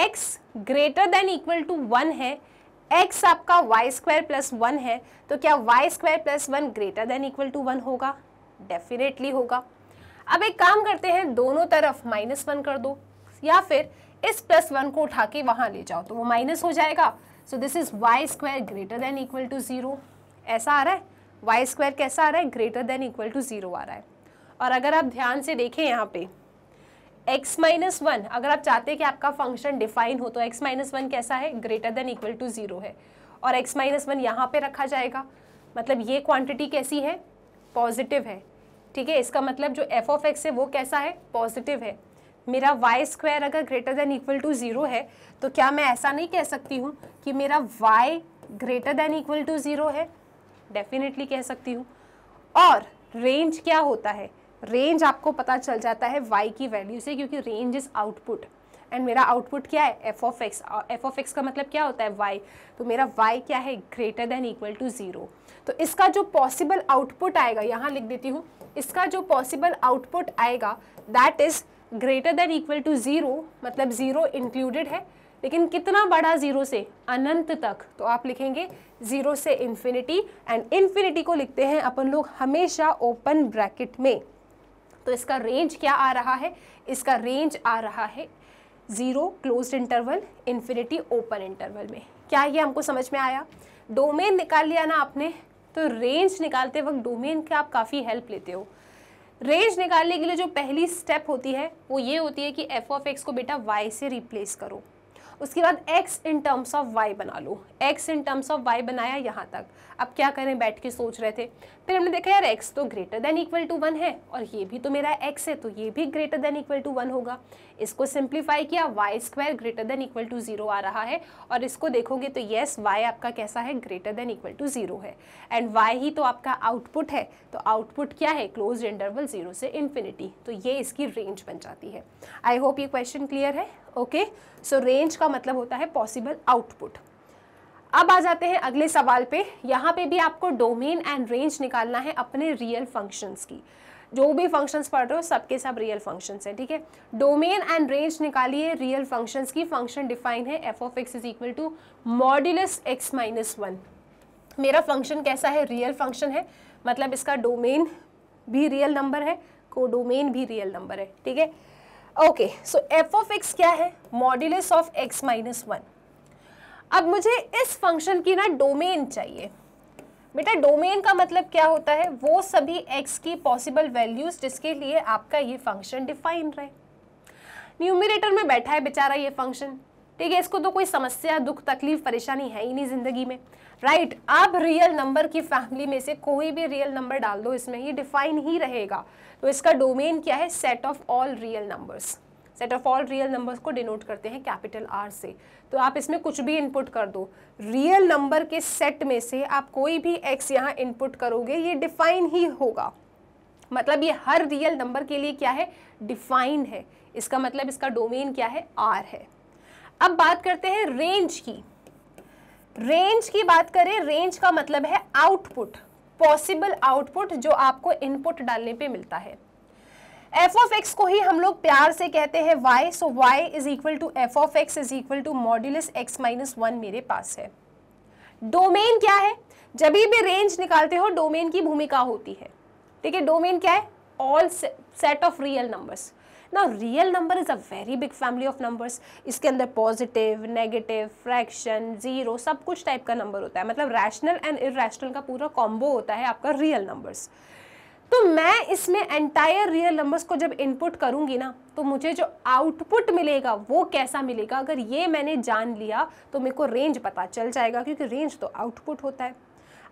x greater than equal to one है एक्स आपका वाई स्क्वायर प्लस वन है तो क्या y square plus one greater than equal to one होगा डेफिनेटली होगा अब एक काम करते हैं दोनों तरफ माइनस वन कर दो या फिर इस प्लस वन को उठा के वहां ले जाओ तो वो माइनस हो जाएगा so this is y square greater than equal to zero ऐसा आ रहा है वाई स्क्वायर कैसा आ रहा है greater than equal to zero आ रहा है और अगर आप ध्यान से देखें यहाँ पे x माइनस वन अगर आप चाहते हैं कि आपका फंक्शन डिफाइन हो तो x माइनस वन कैसा है greater than equal to zero है और x माइनस वन यहाँ पर रखा जाएगा मतलब ये क्वांटिटी कैसी है पॉजिटिव है ठीक है इसका मतलब जो एफ ऑफ एक्स है वो कैसा है पॉजिटिव है मेरा वाई स्क्वायर अगर greater than equal to zero है तो क्या मैं ऐसा नहीं कह सकती हूँ कि मेरा y greater than equal to zero है डेफिनेटली कह सकती हूँ और रेंज क्या होता है रेंज आपको पता चल जाता है वाई की वैल्यू से क्योंकि रेंज इज़ आउटपुट एंड मेरा आउटपुट क्या है f of x f of x का मतलब क्या होता है वाई तो मेरा वाई क्या है greater than equal to zero तो इसका जो पॉसिबल आउटपुट आएगा यहाँ लिख देती हूँ इसका जो पॉसिबल आउटपुट आएगा that is greater than equal to zero मतलब ज़ीरो इंक्लूडेड है लेकिन कितना बड़ा ज़ीरो से अनंत तक तो आप लिखेंगे ज़ीरो से इन्फिनिटी एंड इन्फिनिटी को लिखते हैं अपन लोग हमेशा ओपन ब्रैकेट में तो इसका रेंज क्या आ रहा है इसका रेंज आ रहा है zero close interval infinity open interval में क्या ये हमको समझ में आया डोमेन निकाल लिया ना आपने तो रेंज निकालते वक्त डोमेन का आप काफ़ी हेल्प लेते हो रेंज निकालने के लिए जो पहली स्टेप होती है वो ये होती है कि एफ ऑफ एक्स को बेटा वाई से रिप्लेस करो उसके बाद x in terms of y बना लो x in terms of y बनाया यहाँ तक अब क्या करें बैठ के सोच रहे थे फिर हमने देखा यार एक्स तो greater than equal to one है और ये भी तो मेरा एक्स है तो ये भी greater than equal to one होगा इसको सिंप्लीफाई किया y square greater than equal to zero आ रहा है और इसको देखोगे तो येस वाई आपका कैसा है greater than equal to zero है एंड वाई ही तो आपका आउटपुट है तो आउटपुट क्या है क्लोज इंटरवल जीरो से इन्फिनिटी तो ये इसकी रेंज बन जाती है आई होप ये क्वेश्चन क्लियर है ओके सो रेंज का मतलब होता है पॉसिबल आउटपुट अब आ जाते हैं अगले सवाल पे यहाँ पे भी आपको डोमेन एंड रेंज निकालना है अपने रियल फंक्शंस की जो भी फंक्शंस पढ़ रहे हो सबके सब रियल फंक्शंस हैं ठीक है डोमेन एंड रेंज निकालिए रियल फंक्शंस की फंक्शन डिफाइन है f of x is equal to modulus x minus one मेरा फंक्शन कैसा है रियल फंक्शन है मतलब इसका डोमेन भी रियल नंबर है को डोमेन भी रियल नंबर है ठीक है okay so F of x क्या है modulus of x minus one अब मुझे इस फंक्शन की ना डोमेन चाहिए बेटा डोमेन का मतलब क्या होता है वो सभी एक्स की पॉसिबल वैल्यूज जिसके लिए आपका ये फंक्शन डिफाइन रहे न्यूमिनेटर में बैठा है बेचारा ये फंक्शन ठीक है इसको तो कोई समस्या दुख तकलीफ परेशानी है ही नहीं ज़िंदगी में राइट right, आप रियल नंबर की फैमिली में से कोई भी रियल नंबर डाल दो इसमें ये डिफाइन ही रहेगा तो इसका डोमेन क्या है set of all real numbers set of all real numbers को डिनोट करते हैं कैपिटल आर से तो आप इसमें कुछ भी इनपुट कर दो रियल नंबर के सेट में से आप कोई भी एक्स यहाँ इनपुट करोगे ये डिफाइन ही होगा मतलब ये हर रियल नंबर के लिए क्या है डिफाइन है इसका मतलब इसका डोमेन क्या है आर है अब बात करते हैं रेंज की रेंज की बात करें रेंज का मतलब है आउटपुट पॉसिबल आउटपुट जो आपको इनपुट डालने पे मिलता है एफ ऑफ एक्स को ही हम लोग प्यार से कहते हैं y so y is equal to f of x is equal to modulus x minus one मेरे पास है डोमेन क्या है जब भी रेंज निकालते हो डोमेन की भूमिका होती है ठीक है डोमेन क्या है all set of real numbers ना real number is a very big family of numbers इसके अंदर पॉजिटिव नेगेटिव फ्रैक्शन जीरो सब कुछ टाइप का नंबर होता है मतलब रैशनल एंड इरेशनल का पूरा कॉम्बो होता है आपका रियल नंबर्स तो मैं इसमें एंटायर रियल नंबर्स को जब इनपुट करूंगी ना तो मुझे जो आउटपुट मिलेगा वो कैसा मिलेगा अगर ये मैंने जान लिया तो मेरे को रेंज पता चल जाएगा क्योंकि रेंज तो आउटपुट होता है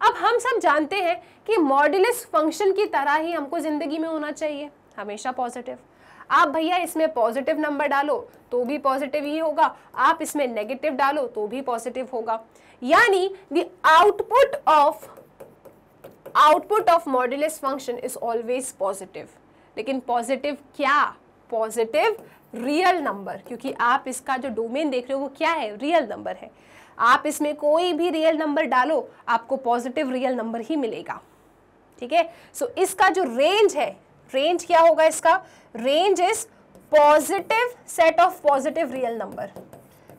अब हम सब जानते हैं कि मॉड्यूलस फंक्शन की तरह ही हमको ज़िंदगी में होना चाहिए हमेशा पॉजिटिव आप भैया इसमें पॉजिटिव नंबर डालो तो भी पॉजिटिव ही होगा आप इसमें नेगेटिव डालो तो भी पॉजिटिव होगा यानी the output of output of modulus function is always positive लेकिन पॉजिटिव क्या पॉजिटिव रियल नंबर क्योंकि आप इसका जो डोमेन देख रहे हो वो क्या है रियल नंबर है आप इसमें कोई भी रियल नंबर डालो आपको पॉजिटिव रियल नंबर ही मिलेगा ठीक है सो इसका जो रेंज है रेंज क्या होगा इसका range is positive set of positive real number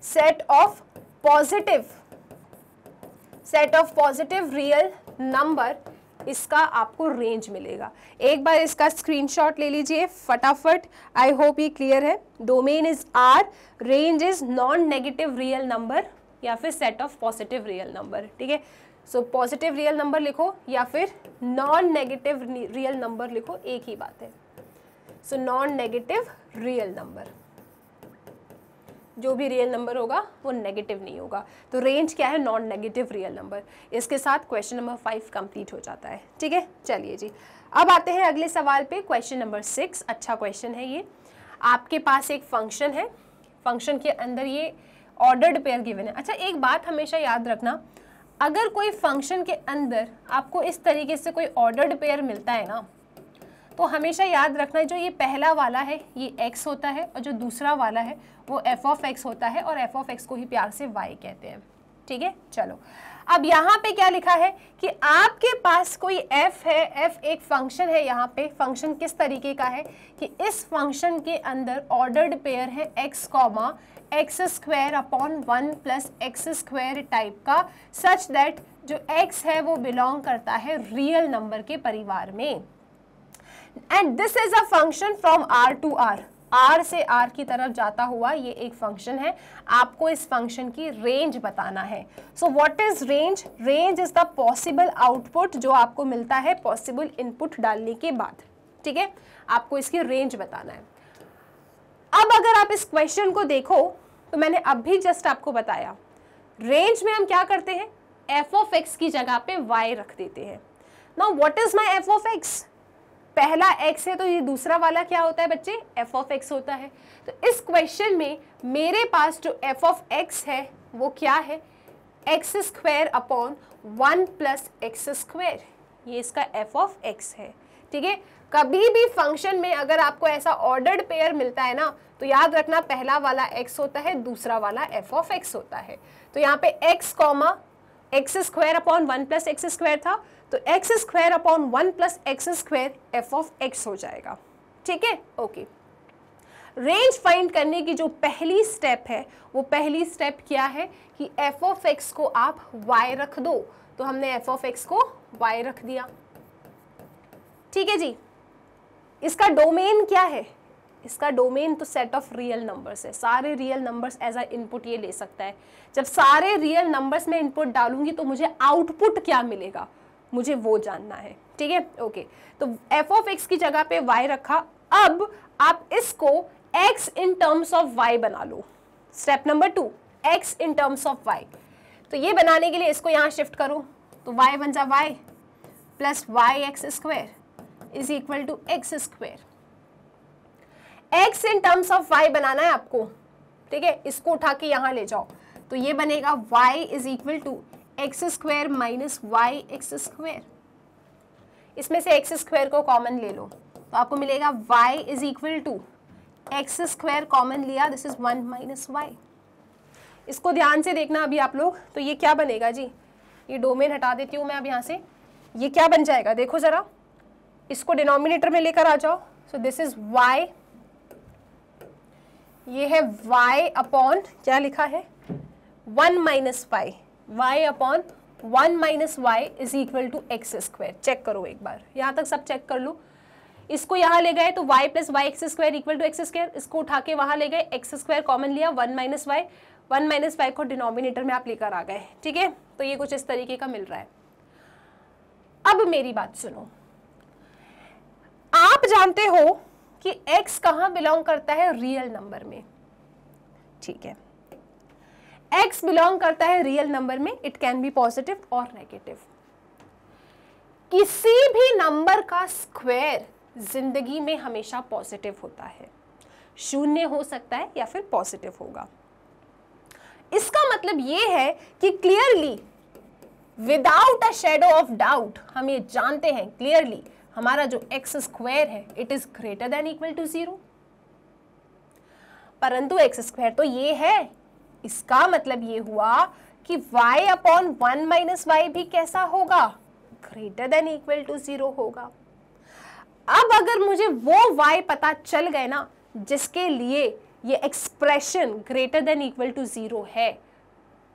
set of positive set of positive real number इसका आपको रेंज मिलेगा एक बार इसका स्क्रीनशॉट ले लीजिए फटाफट आई होप ये क्लियर है domain is R range is non negative real number या फिर set of positive real number ठीक है सो पॉजिटिव रियल नंबर लिखो या फिर नॉन नेगेटिव रियल नंबर लिखो एक ही बात है so non negative real number जो भी रियल नंबर होगा वो नेगेटिव नहीं होगा तो रेंज क्या है नॉन नेगेटिव रियल नंबर इसके साथ क्वेश्चन नंबर फाइव कंप्लीट हो जाता है ठीक है चलिए जी अब आते हैं अगले सवाल पे क्वेश्चन नंबर सिक्स अच्छा क्वेश्चन है ये आपके पास एक फंक्शन है फंक्शन के अंदर ये ऑर्डर्ड पेयर गिवन है अच्छा एक बात हमेशा याद रखना अगर कोई फंक्शन के अंदर आपको इस तरीके से कोई ऑर्डर्ड पेयर मिलता है ना तो हमेशा याद रखना है जो ये पहला वाला है ये x होता है और जो दूसरा वाला है वो एफ ऑफ एक्स होता है और एफ ऑफ एक्स को ही प्यार से y कहते हैं ठीक है चलो अब यहाँ पे क्या लिखा है कि आपके पास कोई f है f एक फंक्शन है यहाँ पे फंक्शन किस तरीके का है कि इस फंक्शन के अंदर ऑर्डर्ड पेयर है x comma x square upon one plus x square type का सच दैट जो x है वो बिलोंग करता है रियल नंबर के परिवार में and this is a function from R to R R से आर की तरफ जाता हुआ ये एक फंक्शन है आपको इस फंक्शन की रेंज बताना है so what is range range is the possible output जो आपको मिलता है पॉसिबल इनपुट डालने के बाद ठीक है आपको इसकी रेंज बताना है अब अगर आप इस क्वेश्चन को देखो तो मैंने अभी जस्ट आपको बताया रेंज में हम क्या करते हैं एफ ऑफ एक्स की जगह पे वाई रख देते हैं now what is my f of x पहला x है तो ये दूसरा वाला क्या होता है बच्चे एफ ऑफ एक्स होता है तो इस क्वेश्चन में मेरे पास जो एफ ऑफ एक्स है वो क्या है x square upon one plus x square ये इसका एफ ऑफ एक्स है ठीक है कभी भी फंक्शन में अगर आपको ऐसा ऑर्डर्ड पेयर मिलता है ना तो याद रखना पहला वाला x होता है दूसरा वाला एफ ऑफ एक्स होता है तो यहाँ पे x comma x square upon one plus x square था तो x square upon one plus x square f of x हो जाएगा ठीक है ओके रेंज फाइंड करने की जो पहली स्टेप है वो पहली स्टेप क्या है कि एफ ऑफ एक्स को आप वाई रख दो तो हमने एफ ऑफ एक्स को वाई रख दिया ठीक है जी इसका डोमेन क्या है इसका डोमेन तो सेट ऑफ रियल नंबर्स है सारे real numbers as a input ये ले सकता है जब सारे रियल नंबर्स में इनपुट डालूंगी तो मुझे आउटपुट क्या मिलेगा मुझे वो जानना है ठीक है ओके तो एफ ऑफ एक्स की जगह पे वाई रखा अब आप इसको x in terms of y बना लो step number two x in terms of y तो ये बनाने के लिए इसको यहाँ शिफ्ट करो तो वाई बन जा y plus y x square is equal to x square x in terms of y बनाना है आपको ठीक है इसको उठा के यहाँ ले जाओ तो ये बनेगा y is equal to x square minus y x square इसमें से एक्स स्क्वायर को कॉमन ले लो तो आपको मिलेगा y is equal to x square common लिया this is one minus y इसको ध्यान से देखना अभी आप लोग तो ये क्या बनेगा जी ये डोमेन हटा देती हूँ मैं अब यहाँ से ये क्या बन जाएगा देखो ज़रा इसको डिनोमिनेटर में लेकर आ जाओ सो दिस इज वाई ये है y अपॉन क्या लिखा है one minus y y upon one minus y is equal to x square check करो एक बार यहाँ तक सब चेक कर लो इसको यहाँ ले गए तो y plus y x square equal to x square इसको उठा के वहाँ ले गए एक्स स्क्वायर कॉमन लिया one minus y one minus y को डिनोमिनेटर में आप लेकर आ गए ठीक है तो ये कुछ इस तरीके का मिल रहा है अब मेरी बात सुनो आप जानते हो कि x कहाँ बिलोंग करता है रियल नंबर में ठीक है x बिलोंग करता है रियल नंबर में इट कैन बी पॉजिटिव और नेगेटिव किसी भी नंबर का स्क्वायर जिंदगी में हमेशा पॉजिटिव होता है शून्य हो सकता है या फिर पॉजिटिव होगा इसका मतलब यह है कि clearly without a shadow of doubt हम ये जानते हैं क्लियरली हमारा जो एक्स स्क्वायर है it is greater than equal to zero परंतु एक्स स्क्वायर तो ये है इसका मतलब ये हुआ कि y upon one minus y भी कैसा होगा greater than equal to zero होगा अब अगर मुझे वो y पता चल गए ना जिसके लिए ये expression greater than equal to zero है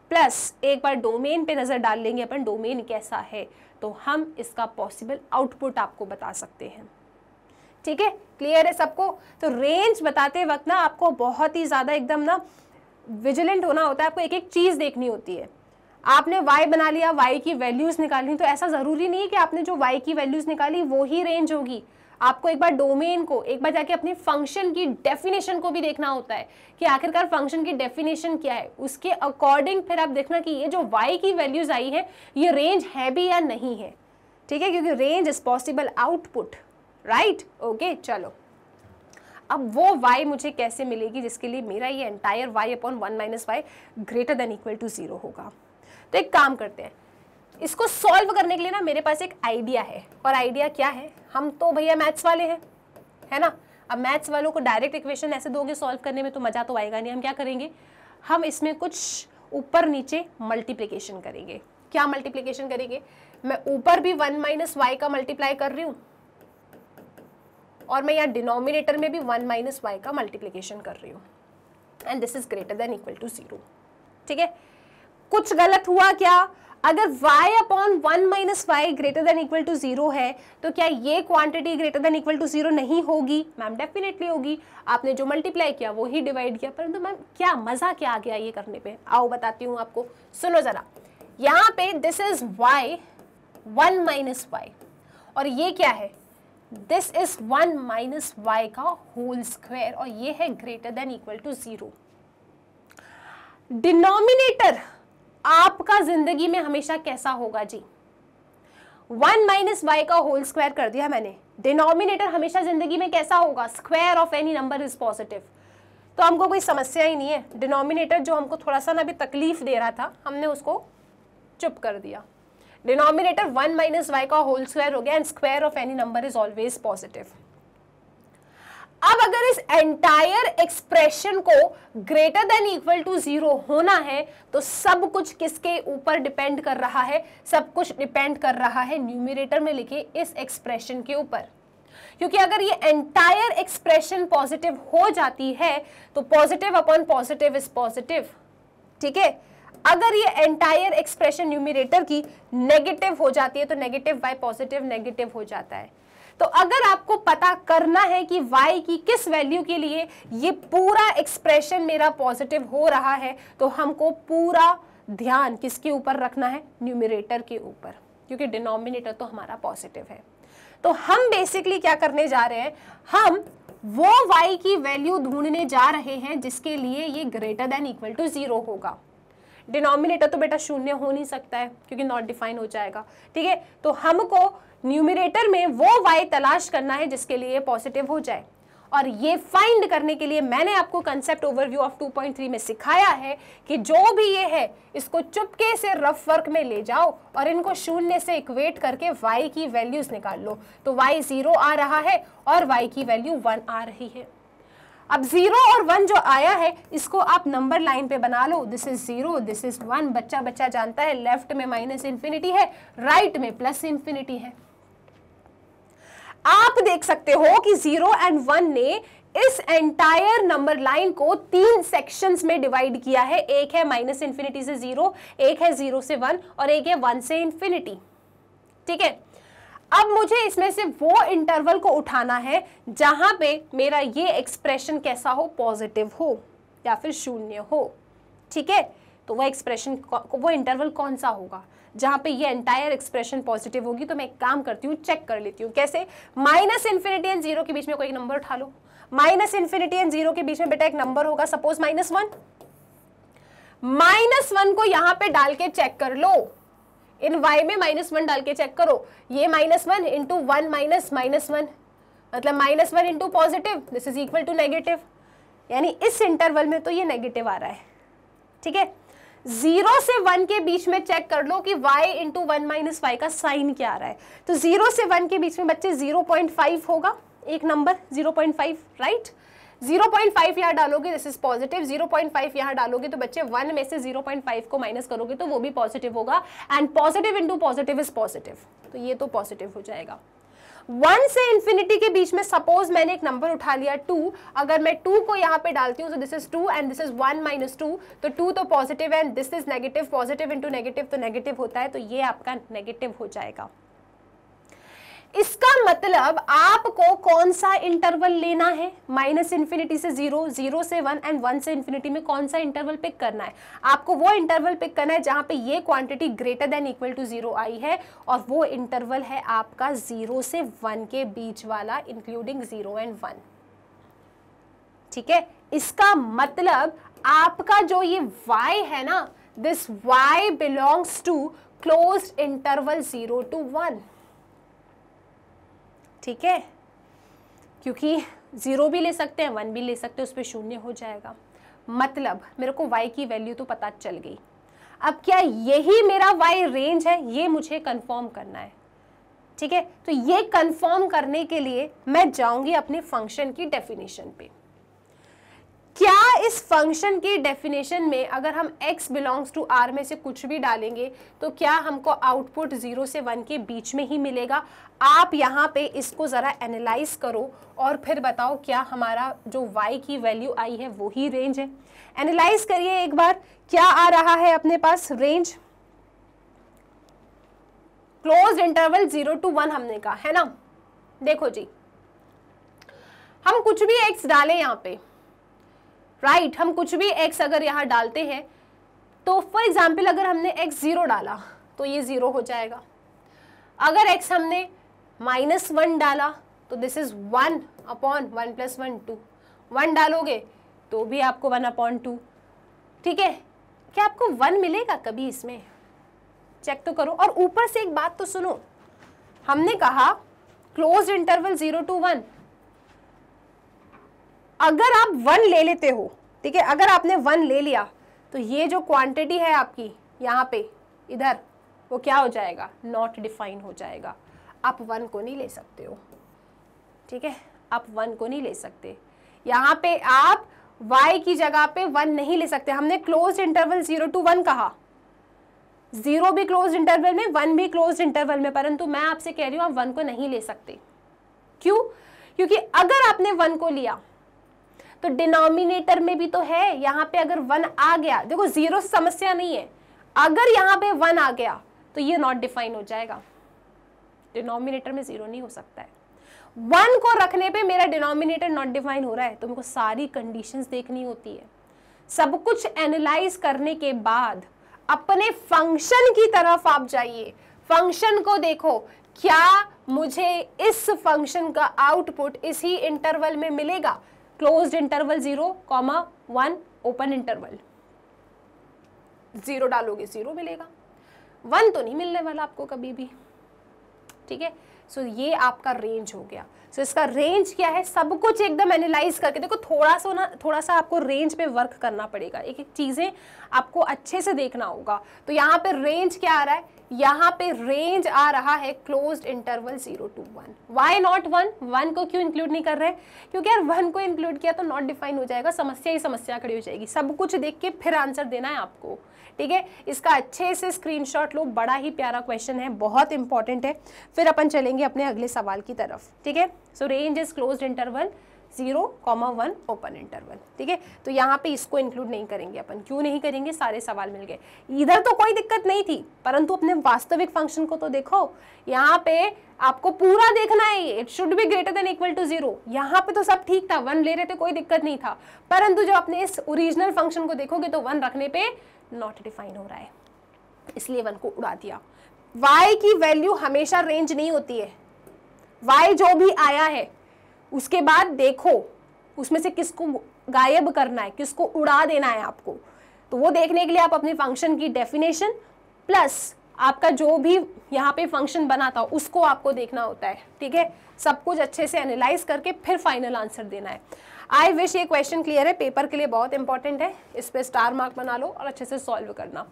प्लस एक बार डोमेन पे नज़र डाल लेंगे अपन डोमेन कैसा है तो हम इसका पॉसिबल आउटपुट आपको बता सकते हैं ठीक है क्लियर है सबको तो रेंज बताते वक्त ना आपको बहुत ही ज़्यादा एकदम ना विजिलेंट होना होता है आपको एक एक चीज़ देखनी होती है आपने y बना लिया y की वैल्यूज़ निकाली तो ऐसा ज़रूरी नहीं है कि आपने जो y की वैल्यूज़ निकाली वो ही रेंज होगी आपको एक बार डोमेन को एक बार जाके अपने फंक्शन की डेफिनेशन को भी देखना होता है कि आखिरकार फंक्शन की डेफिनेशन क्या है उसके अकॉर्डिंग फिर आप देखना कि ये जो y की वैल्यूज़ आई है ये रेंज है भी या नहीं है ठीक है क्योंकि range is possible output right okay चलो अब वो वाई मुझे कैसे मिलेगी जिसके लिए मेरा ये entire y upon one minus y greater than equal to zero होगा तो एक काम करते हैं इसको सॉल्व करने के लिए ना मेरे पास एक आइडिया है और आइडिया क्या है हम तो भैया मैथ्स वाले हैं है ना अब मैथ्स वालों को डायरेक्ट इक्वेशन ऐसे दोगे सॉल्व करने में तो मज़ा तो आएगा नहीं हम क्या करेंगे हम इसमें कुछ ऊपर नीचे मल्टीप्लिकेशन करेंगे क्या मल्टीप्लिकेशन करेंगे मैं ऊपर भी वन माइनस वाई का मल्टीप्लाई कर रही हूँ और मैं यहाँ डिनोमिनेटर में भी वन माइनस वाई का मल्टीप्लीकेशन कर रही हूँ and this is greater than equal to zero ठीक है कुछ गलत हुआ क्या अगर y upon one minus y greater than equal to zero है तो क्या ये quantity greater than equal to zero नहीं होगी मैम डेफिनेटली होगी आपने जो मल्टीप्लाई किया वो ही डिवाइड किया परंतु तो मैम क्या मज़ा क्या आ गया ये करने पे आओ बताती हूँ आपको सुनो ज़रा यहाँ पे this is y one minus y और ये क्या है this is one minus y का होल स्क्वायर और ये है greater than equal to zero denominator आपका ज़िंदगी में हमेशा कैसा होगा जी वन माइनस वाई का होल स्क्वायर कर दिया मैंने डिनोमिनेटर हमेशा ज़िंदगी में कैसा होगा square of any number is positive तो हमको कोई समस्या ही नहीं है डिनोमिनेटर जो हमको थोड़ा सा ना अभी तकलीफ़ दे रहा था हमने उसको चुप कर दिया डिनोमिनेटर वन माइनस वाई का होल स्क्वायर हो गया and square of any number is always positive अब अगर इस एंटायर एक्सप्रेशन को greater than equal to zero होना है तो सब कुछ किसके ऊपर डिपेंड कर रहा है सब कुछ डिपेंड कर रहा है न्यूमिरेटर में लिखे इस एक्सप्रेशन के ऊपर क्योंकि अगर ये एंटायर एक्सप्रेशन पॉजिटिव हो जाती है तो positive upon positive is positive ठीक है अगर ये एंटायर एक्सप्रेशन न्यूमिरेटर की नेगेटिव हो जाती है तो नेगेटिव बाय पॉजिटिव नेगेटिव हो जाता है तो अगर आपको पता करना है कि y की किस वैल्यू के लिए ये पूरा एक्सप्रेशन मेरा पॉजिटिव हो रहा है तो हमको पूरा ध्यान किसके ऊपर रखना है न्यूमिरेटर के ऊपर क्योंकि डिनोमिनेटर तो हमारा पॉजिटिव है तो हम बेसिकली क्या करने जा रहे हैं हम वो y की वैल्यू ढूंढने जा रहे हैं जिसके लिए ये greater than equal to zero होगा डिनोमिनेटर तो बेटा शून्य हो नहीं सकता है क्योंकि नॉट डिफाइन हो जाएगा ठीक है तो हमको न्यूमिनेटर में वो वाई तलाश करना है जिसके लिए पॉजिटिव हो जाए और ये फाइंड करने के लिए मैंने आपको कंसेप्ट ओवरव्यू ऑफ 2.3 में सिखाया है कि जो भी ये है इसको चुपके से रफ वर्क में ले जाओ और इनको शून्य से इक्वेट करके y की वैल्यूज निकाल लो तो y जीरो आ रहा है और y की वैल्यू वन आ रही है अब जीरो और वन जो आया है इसको आप नंबर लाइन पे बना लो this is zero this is one बच्चा बच्चा जानता है लेफ्ट में माइनस इंफिनिटी है राइट में प्लस इंफिनिटी है आप देख सकते हो कि जीरो एंड वन ने इस एंटायर नंबर लाइन को तीन सेक्शंस में डिवाइड किया है एक है माइनस इंफिनिटी से जीरो एक है जीरो से वन और एक है वन से इंफिनिटी ठीक है अब मुझे इसमें से वो इंटरवल को उठाना है जहां पे मेरा ये एक्सप्रेशन कैसा हो पॉजिटिव हो या फिर शून्य हो ठीक है तो वह एक्सप्रेशन वो इंटरवल कौन सा होगा जहां पे ये एंटायर एक्सप्रेशन पॉजिटिव होगी तो मैं एक काम करती हूँ चेक कर लेती हूँ कैसे माइनस इन्फिनिटी एंड जीरो के बीच में कोई नंबर उठा लो माइनस इन्फिनिटी एंड जीरो के बीच में बेटा एक नंबर होगा suppose minus one minus one को यहां पे डाल के चेक कर लो इन वाई में माइनस वन डाल के चेक करो ये minus one into one minus minus one मतलब minus one into positive this is equal to negative यानी इस इंटरवल में तो ये नेगेटिव आ रहा है ठीक है जीरो से वन के बीच में चेक कर लो कि y into one minus y का साइन क्या आ रहा है तो जीरो से वन के बीच में बच्चे जीरो पॉइंट फाइव होगा एक number zero point five right 0.5 यहाँ डालोगे दिस इज पॉजिटिव 0.5 यहाँ डालोगे तो बच्चे 1 में से 0.5 को माइनस करोगे तो वो भी पॉजिटिव होगा and positive into positive is positive तो ये तो पॉजिटिव हो जाएगा वन से इन्फिनिटी के बीच में सपोज मैंने एक नंबर उठा लिया टू अगर मैं टू को यहाँ पे डालती हूँ तो this is two and this is one minus two तो टू तो positive and this is negative positive into negative तो नेगेटिव होता है तो ये आपका नेगेटिव हो जाएगा इसका मतलब आपको कौन सा इंटरवल लेना है माइनस इंफिनिटी से जीरो जीरो से वन एंड वन से इंफिनिटी में कौन सा इंटरवल पिक करना है आपको वो इंटरवल पिक करना है जहां पे ये quantity greater than equal to zero आई है और वो इंटरवल है आपका जीरो से वन के बीच वाला इंक्लूडिंग जीरो एंड वन ठीक है इसका मतलब आपका जो ये y है ना this y belongs to close interval zero to one ठीक है क्योंकि ज़ीरो भी ले सकते हैं वन भी ले सकते हैं उस पर शून्य हो जाएगा मतलब मेरे को y की वैल्यू तो पता चल गई अब क्या यही मेरा y रेंज है ये मुझे कन्फर्म करना है ठीक है तो ये कन्फर्म करने के लिए मैं जाऊंगी अपने फंक्शन की डेफिनेशन पे क्या इस फंक्शन की डेफिनेशन में अगर हम x बिलोंग्स टू r में से कुछ भी डालेंगे तो क्या हमको आउटपुट ज़ीरो से वन के बीच में ही मिलेगा आप यहाँ पे इसको ज़रा एनालाइज करो और फिर बताओ क्या हमारा जो y की वैल्यू आई है वो ही रेंज है एनालाइज करिए एक बार क्या आ रहा है अपने पास range close interval zero to one हमने कहा है ना देखो जी हम कुछ भी एक्स डालें यहाँ पे राइट right, हम कुछ भी एक्स अगर यहाँ डालते हैं तो फॉर एग्जाम्पल अगर हमने एक्स ज़ीरो डाला तो ये ज़ीरो हो जाएगा अगर एक्स हमने माइनस वन डाला तो this is one upon one plus one two one डालोगे तो भी आपको वन अपॉन टू ठीक है क्या आपको वन मिलेगा कभी इसमें चेक तो करो और ऊपर से एक बात तो सुनो हमने कहा close interval zero to one अगर आप वन ले लेते हो ठीक है अगर आपने वन ले लिया तो ये जो क्वांटिटी है आपकी यहाँ पे इधर वो क्या हो जाएगा नॉट डिफाइन हो जाएगा आप वन को नहीं ले सकते हो ठीक है आप वन को नहीं ले सकते यहाँ पे आप y की जगह पे वन नहीं ले सकते हमने close interval zero to one कहा जीरो भी क्लोज इंटरवल में वन भी क्लोज इंटरवल में परंतु मैं आपसे कह रही हूँ आप वन को नहीं ले सकते क्यों क्योंकि अगर आपने वन को लिया तो डिनोमिनेटर में भी तो है यहाँ पे अगर वन आ गया देखो जीरो समस्या नहीं है अगर यहाँ पे वन आ गया तो ये नॉट डिफाइन हो जाएगा डिनोमिनेटर में जीरो नहीं हो सकता है वन को रखने पे मेरा डिनोमिनेटर नॉट डिफाइन हो रहा है तो मेरे को सारी कंडीशंस देखनी होती है सब कुछ एनालाइज करने के बाद अपने फंक्शन की तरफ आप जाइए फंक्शन को देखो क्या मुझे इस फंक्शन का आउटपुट इसी इंटरवल में मिलेगा closed interval zero comma one open interval zero डालोगे जीरो मिलेगा वन तो नहीं मिलने वाला आपको कभी भी ठीक है सो ये आपका रेंज हो गया सो इसका रेंज क्या है सब कुछ एकदम एनालाइज करके देखो थोड़ा सा ना थोड़ा सा आपको रेंज पे वर्क करना पड़ेगा एक एक चीज़ें आपको अच्छे से देखना होगा तो यहाँ पे रेंज क्या आ रहा है यहाँ पे रेंज आ रहा है closed interval zero to one why not one one को क्यों इंक्लूड नहीं कर रहे क्योंकि यार वन को इंक्लूड किया तो नॉट डिफाइन हो जाएगा समस्या ही समस्या खड़ी हो जाएगी सब कुछ देख के फिर आंसर देना है आपको ठीक है इसका अच्छे से स्क्रीनशॉट लो बड़ा ही प्यारा क्वेश्चन है बहुत इंपॉर्टेंट है फिर अपन चलेंगे अपने अगले सवाल की तरफ ठीक है so range is close interval zero comma one open interval ठीक है तो यहाँ पे इसको इंक्लूड नहीं करेंगे अपन क्यों नहीं करेंगे सारे सवाल मिल गए इधर तो कोई दिक्कत नहीं थी परंतु अपने वास्तविक फंक्शन को तो देखो यहाँ पे आपको पूरा देखना है it should be greater than equal to zero यहाँ पे तो सब ठीक था वन ले रहे थे कोई दिक्कत नहीं था परंतु जब अपने इस ओरिजिनल फंक्शन को देखोगे तो वन रखने पे नॉट डिफाइन हो रहा है इसलिए वन को उड़ा दिया वाई की वैल्यू हमेशा रेंज नहीं होती है वाई जो भी आया है उसके बाद देखो उसमें से किसको गायब करना है किसको उड़ा देना है आपको तो वो देखने के लिए आप अपने फंक्शन की डेफिनेशन प्लस आपका जो भी यहाँ पे फंक्शन बना था उसको आपको देखना होता है ठीक है सब कुछ अच्छे से एनालाइज करके फिर फाइनल आंसर देना है आई विश ये क्वेश्चन क्लियर है पेपर के लिए बहुत इंपॉर्टेंट है इस पर स्टार मार्क बना लो और अच्छे से सॉल्व करना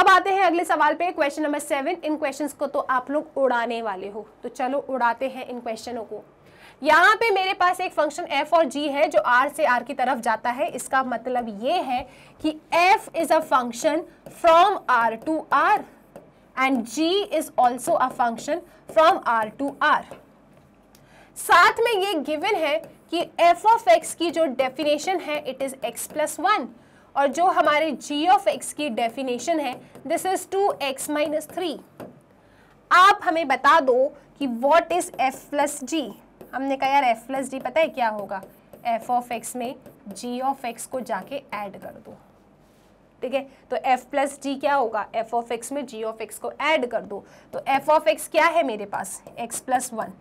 अब आते हैं अगले सवाल पे क्वेश्चन नंबर सेवन इन क्वेश्चंस को तो आप लोग उड़ाने वाले हो तो चलो उड़ाते हैं इन क्वेश्चनों को यहाँ पे मेरे पास एक फंक्शन f और g है जो r से r की तरफ जाता है इसका मतलब ये है कि f is a function from r to r and g is also a function from r to r साथ में ये गिवन है कि f ऑफ x की जो डेफिनेशन है it is x plus one और जो हमारे g ऑफ x की डेफिनेशन है this is two x minus three आप हमें बता दो कि what is f plus g हमने कहा यार एफ प्लस डी पता है क्या होगा एफ ऑफ एक्स में जी ऑफ एक्स को जाके ऐड कर दो ठीक है तो f प्लस डी क्या होगा f ऑफ एक्स में g ऑफ एक्स को ऐड कर दो तो f ऑफ एक्स क्या है मेरे पास x plus one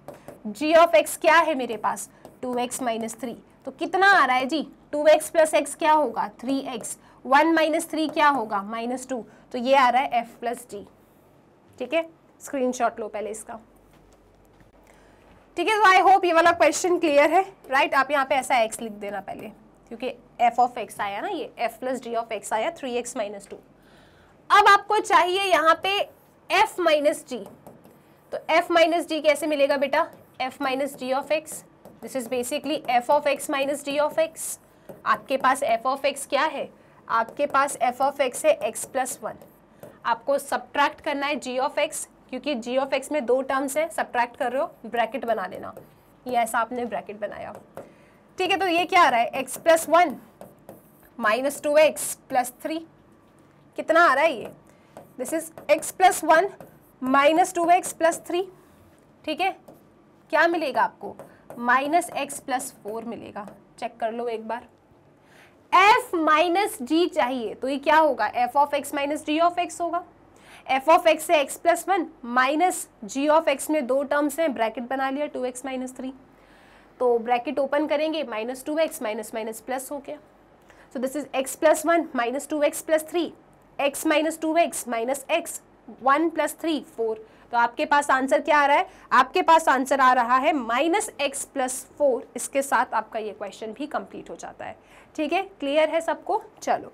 g of x क्या है मेरे पास 2x एक्स माइनस थ्री तो कितना आ रहा है जी 2x एक्स प्लस एक्स क्या होगा 3x x one minus three क्या होगा माइनस टू तो ये आ रहा है f प्लस डी ठीक है स्क्रीनशॉट लो पहले इसका ठीक है तो आई होप ये वाला क्वेश्चन क्लियर है राइट right? आप यहाँ पे ऐसा एक्स लिख देना पहले क्योंकि एफ ऑफ एक्स आया ना ये f plus d of x आया थ्री एक्स माइनस टू अब आपको चाहिए यहाँ पे एफ माइनस डी तो एफ माइनस डी कैसे मिलेगा बेटा f minus d of x this is basically f of x minus d of x आपके पास एफ ऑफ एक्स क्या है आपके पास एफ ऑफ एक्स है एक्स प्लस वन आपको सब्ट्रैक्ट करना है जी ऑफ एक्स क्योंकि जी ऑफ एक्स में दो टर्म्स हैं सब्ट्रैक्ट कर रहे हो ब्रैकेट बना लेना ये ऐसा आपने ब्रैकेट बनाया ठीक है तो ये क्या आ रहा है x plus one minus two x plus three कितना आ रहा है ये this is x plus one minus two x plus three ठीक है क्या मिलेगा आपको माइनस एक्स प्लस फोर मिलेगा चेक कर लो एक बार एफ माइनस जी चाहिए तो ये क्या होगा F of x minus g of x होगा एफ ऑफ एक्स है x plus one minus g of x में दो टर्म्स हैं ब्रैकेट बना लिया टू एक्स माइनस थ्री तो ब्रैकेट ओपन करेंगे minus two x minus minus plus हो गया so this is x plus one minus two x plus three x minus two x minus x one plus three four तो आपके पास आंसर क्या आ रहा है आपके पास आंसर आ रहा है माइनस एक्स प्लस फोर इसके साथ आपका ये क्वेश्चन भी कंप्लीट हो जाता है ठीक है क्लियर है सबको चलो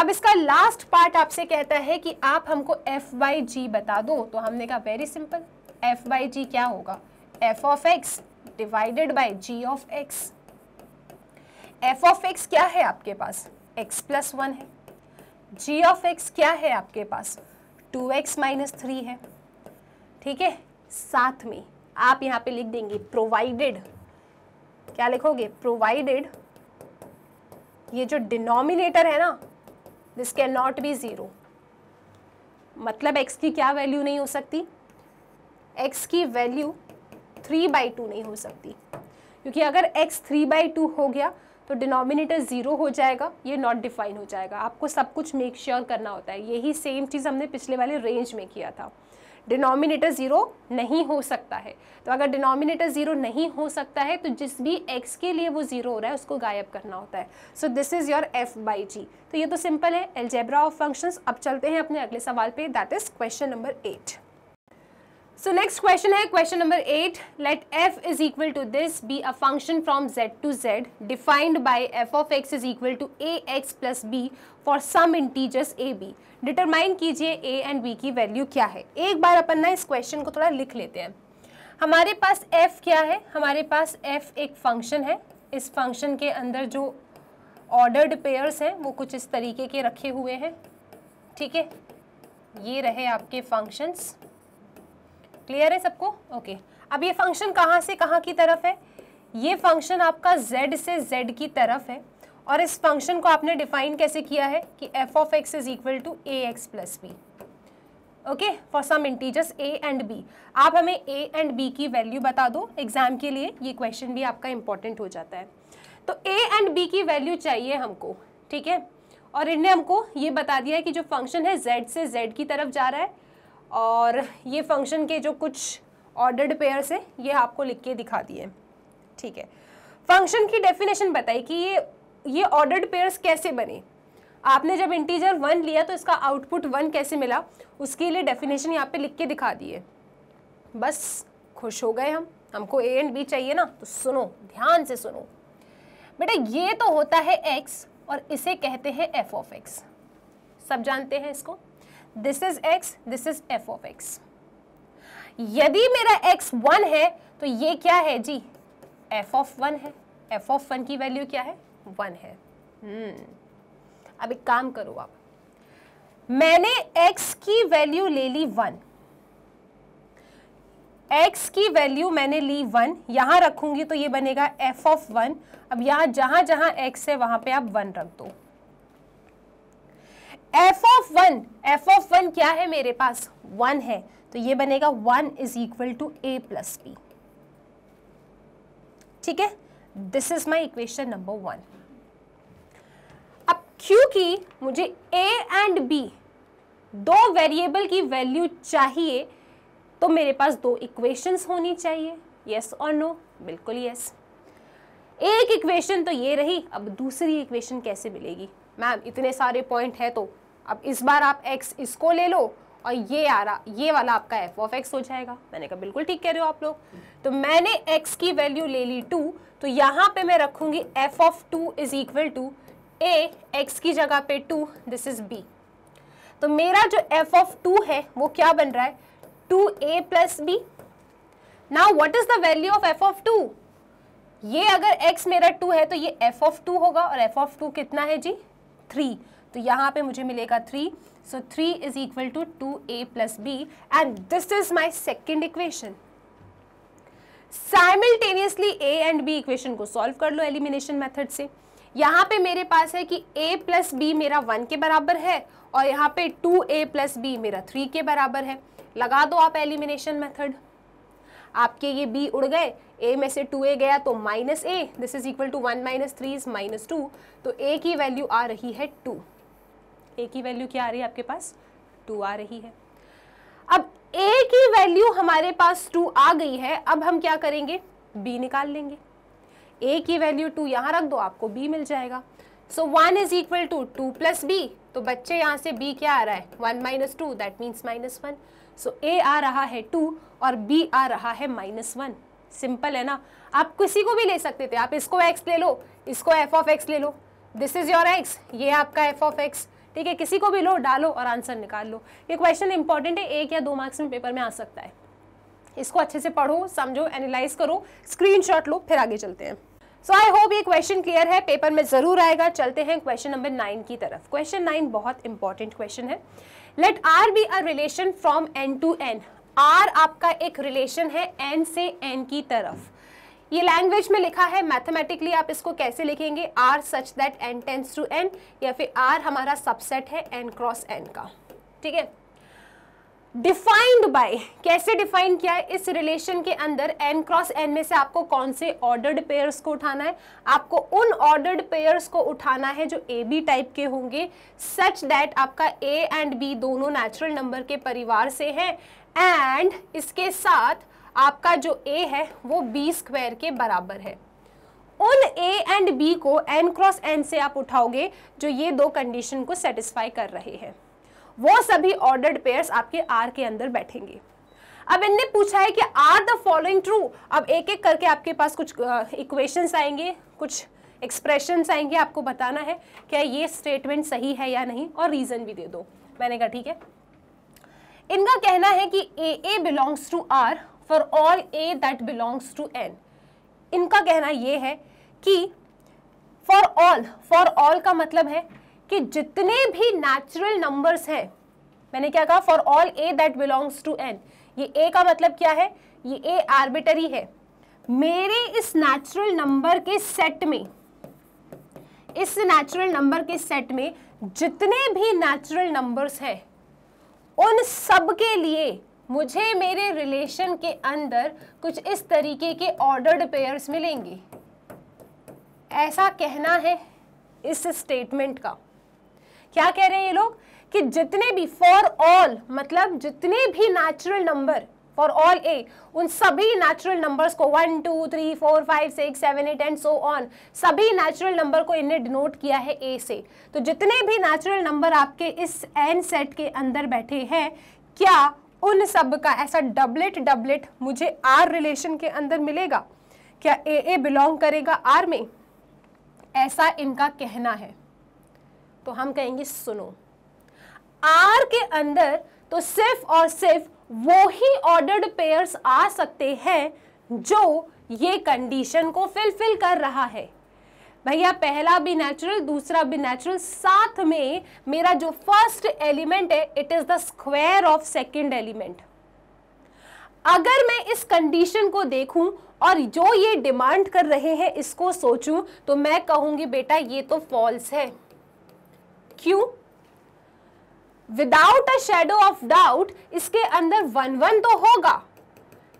अब इसका लास्ट पार्ट आपसे कहता है कि आप हमको एफ वाई जी बता दो तो हमने कहा very simple f by g क्या होगा F of x divided by g of x f of x क्या है आपके पास एक्स प्लस वन है जी ऑफ एक्स क्या है आपके पास टू एक्स माइनस थ्री है ठीक है साथ में आप यहाँ पे लिख देंगे प्रोवाइडेड क्या लिखोगे प्रोवाइडेड ये जो डिनोमिनेटर है ना this can not be zero मतलब x की क्या वैल्यू नहीं हो सकती x की वैल्यू थ्री बाई टू नहीं हो सकती क्योंकि अगर x थ्री बाई टू हो गया तो डिनोमिनेटर ज़ीरो हो जाएगा ये नॉट डिफाइन हो जाएगा आपको सब कुछ मेक श्योर sure करना होता है यही सेम चीज़ हमने पिछले वाले रेंज में किया था डिनोमिनेटर ज़ीरो नहीं हो सकता है तो अगर डिनोमिनेटर ज़ीरो नहीं हो सकता है तो जिस भी एक्स के लिए वो ज़ीरो हो रहा है उसको गायब करना होता है so this is your f by g तो ये तो सिंपल है एल्जेब्रा ऑफ फंक्शंस अब चलते हैं अपने अगले सवाल पे that is question number eight so next question है question number eight let f is equal to this be a function from Z to z defined by f of x is equal to a x plus b for some integers a b determine कीजिए ए एंड बी की वैल्यू क्या है एक बार अपन ना इस क्वेश्चन को थोड़ा लिख लेते हैं हमारे पास एफ क्या है हमारे पास एफ एक फंक्शन है इस फंक्शन के अंदर जो ऑर्डर्ड पेयर्स हैं वो कुछ इस तरीके के रखे हुए हैं ठीक है ये रहे आपके फंक्शंस क्लियर है सबको ओके okay. अब ये फंक्शन कहाँ से कहाँ की तरफ है ये फंक्शन आपका z से z की तरफ है और इस फंक्शन को आपने डिफाइन कैसे किया है कि F of x is equal to a x plus b okay for some integers a and b आप हमें ए एंड बी की वैल्यू बता दो एग्जाम के लिए ये क्वेश्चन भी आपका इंपॉर्टेंट हो जाता है तो ए एंड बी की वैल्यू चाहिए हमको ठीक है और इनने हमको ये बता दिया है कि जो फंक्शन है जेड से जेड की तरफ जा रहा है और ये फंक्शन के जो कुछ ऑर्डर्ड पेयर्स है ये आपको लिख के दिखा दिए ठीक है फंक्शन की डेफिनेशन बताई कि ये ये ऑर्डर्ड पेयर्स कैसे बने आपने जब इंटीजर वन लिया तो इसका आउटपुट वन कैसे मिला उसके लिए डेफिनेशन यहाँ पे लिख के दिखा दिए बस खुश हो गए हम हमको ए एंड बी चाहिए ना तो सुनो ध्यान से सुनो बेटा ये तो होता है एक्स और इसे कहते हैं एफ ऑफ एक्स सब जानते हैं इसको this is x this is f of x यदि मेरा एक्स वन है तो ये क्या है जी एफ ऑफ वन है एफ ऑफ वन की वैल्यू क्या है वन है hmm. अब एक काम करो आप मैंने x की वैल्यू ले ली वन x की वैल्यू मैंने ली वन यहां रखूंगी तो ये बनेगा f ऑफ वन अब यहां जहां जहां x है वहां पे आप वन रख दो f of one f of one क्या है मेरे पास वन है तो ये बनेगा one is equal to a plus b ठीक है this is my equation number one क्योंकि मुझे ए एंड बी दो वेरिएबल की वैल्यू चाहिए तो मेरे पास दो इक्वेशंस होनी चाहिए यस और नो बिल्कुल यस yes. एक इक्वेशन तो ये रही अब दूसरी इक्वेशन कैसे मिलेगी मैम इतने सारे पॉइंट है तो अब इस बार आप एक्स इसको ले लो और ये आ रहा ये वाला आपका एफ ऑफ एक्स हो जाएगा मैंने कहा बिल्कुल ठीक कह रहे हो आप लोग तो मैंने एक्स की वैल्यू ले ली टू तो यहाँ पे मैं रखूँगी f of two is equal to a x की जगह पे टू दिस इज बी तो मेरा जो एफ ऑफ टू है वो क्या बन रहा है two a plus b now what is the value of F of two ये अगर x मेरा 2 है तो ये एफ ऑफ टू होगा और एफ ऑफ टू कितना है जी थ्री तो यहाँ पे मुझे मिलेगा three so three is equal to two a plus b and this is my second equation simultaneously a and b equation को सॉल्व कर लो एलिमिनेशन मेथड से यहाँ पे मेरे पास है कि a प्लस बी मेरा वन के बराबर है और यहाँ पे टू ए प्लस बी मेरा थ्री के बराबर है लगा दो आप एलिमिनेशन मेथड आपके ये बी उड़ गए ए में से टू ए गया तो minus a this is equal to one minus three is minus two तो ए की वैल्यू आ रही है टू ए की वैल्यू क्या आ रही है आपके पास टू आ रही है अब ए की वैल्यू हमारे पास टू आ गई है अब हम क्या करेंगे बी निकाल लेंगे ए की वैल्यू टू यहाँ रख दो आपको बी मिल जाएगा so one is equal to two plus B तो बच्चे यहाँ से बी क्या आ रहा है one minus two that means minus one so a आ रहा है टू और बी आ रहा है माइनस वन सिंपल है ना आप किसी को भी ले सकते थे आप इसको एक्स ले लो इसको एफ ऑफ एक्स ले लो दिस इज़ योर एक्स ये आपका एफ ऑफ एक्स ठीक है किसी को भी लो डालो और आंसर निकाल लो ये क्वेश्चन इंपॉर्टेंट है एक या दो मार्क्स में पेपर में आ सकता है इसको अच्छे से पढ़ो समझो एनालाइज करो स्क्रीनशॉट लो फिर आगे चलते हैं सो आई होप ये क्वेश्चन क्लियर है पेपर में जरूर आएगा चलते हैं क्वेश्चन नंबर नाइन की तरफ क्वेश्चन नाइन बहुत इंपॉर्टेंट क्वेश्चन है let R be a relation from N to N R आपका एक रिलेशन है एन से एन की तरफ ये लैंग्वेज में लिखा है मैथमेटिकली आप इसको कैसे लिखेंगे R such that N tense to N या फिर आर हमारा सबसेट है एन क्रॉस एन का ठीक है डिफाइंड बाय कैसे डिफाइन किया है इस रिलेशन के अंदर एन क्रॉस एन में से आपको कौन से ऑर्डर्ड पेयर्स को उठाना है आपको उन ऑर्डर्ड पेयर्स को उठाना है जो ए बी टाइप के होंगे सच दैट आपका ए एंड बी दोनों नेचुरल नंबर के परिवार से हैं एंड इसके साथ आपका जो ए है वो बी स्क्वायर के बराबर है उन ए एंड बी को एन क्रॉस एन से आप उठाओगे जो ये दो कंडीशन को सेटिस्फाई कर रहे हैं वो सभी ऑर्डर्ड पेयर्स आपके आर के अंदर बैठेंगे अब इनने पूछा है कि आर द फॉलोइंग ट्रू अब एक एक करके आपके पास कुछ इक्वेशंस आएंगे कुछ एक्सप्रेशंस आएंगे आपको बताना है क्या ये स्टेटमेंट सही है या नहीं और रीज़न भी दे दो मैंने कहा ठीक है इनका कहना है कि A A belongs to R for all A that belongs to N इनका कहना ये है कि फॉर ऑल फॉर ऑल का मतलब है कि जितने भी नेचुरल नंबर्स हैं मैंने क्या कहा for all A that belongs to N ये ए का मतलब क्या है ये ए आर्बिटरी है मेरे इस नेचुरल नंबर के सेट में इस नेचुरल नंबर के सेट में जितने भी नेचुरल नंबर्स हैं उन सब के लिए मुझे मेरे रिलेशन के अंदर कुछ इस तरीके के ऑर्डर्ड पेयर्स मिलेंगे ऐसा कहना है इस स्टेटमेंट का क्या कह रहे हैं ये लोग कि जितने भी फॉर ऑल मतलब जितने भी natural number for all A उन सभी नेचुरल नंबर्स को one two three four five six seven eight and so on सभी नेचुरल नंबर को इन्हें डिनोट किया है ए से तो जितने भी नेचुरल नंबर आपके इस एन सेट के अंदर बैठे हैं क्या उन सब का ऐसा डबलेट डबलेट मुझे आर रिलेशन के अंदर मिलेगा क्या ए ए बिलोंग करेगा आर में ऐसा इनका कहना है तो हम कहेंगे सुनो आर के अंदर तो सिर्फ और सिर्फ वो ही ऑर्डर्ड पेयर्स आ सकते हैं जो ये कंडीशन को फिलफिल कर रहा है भैया पहला भी नेचुरल दूसरा भी नेचुरल साथ में मेरा जो फर्स्ट एलिमेंट है it is the square of second element अगर मैं इस कंडीशन को देखूं और जो ये डिमांड कर रहे हैं इसको सोचूं तो मैं कहूंगी बेटा ये तो फॉल्स है क्यों without a shadow of doubt इसके अंदर वन वन तो होगा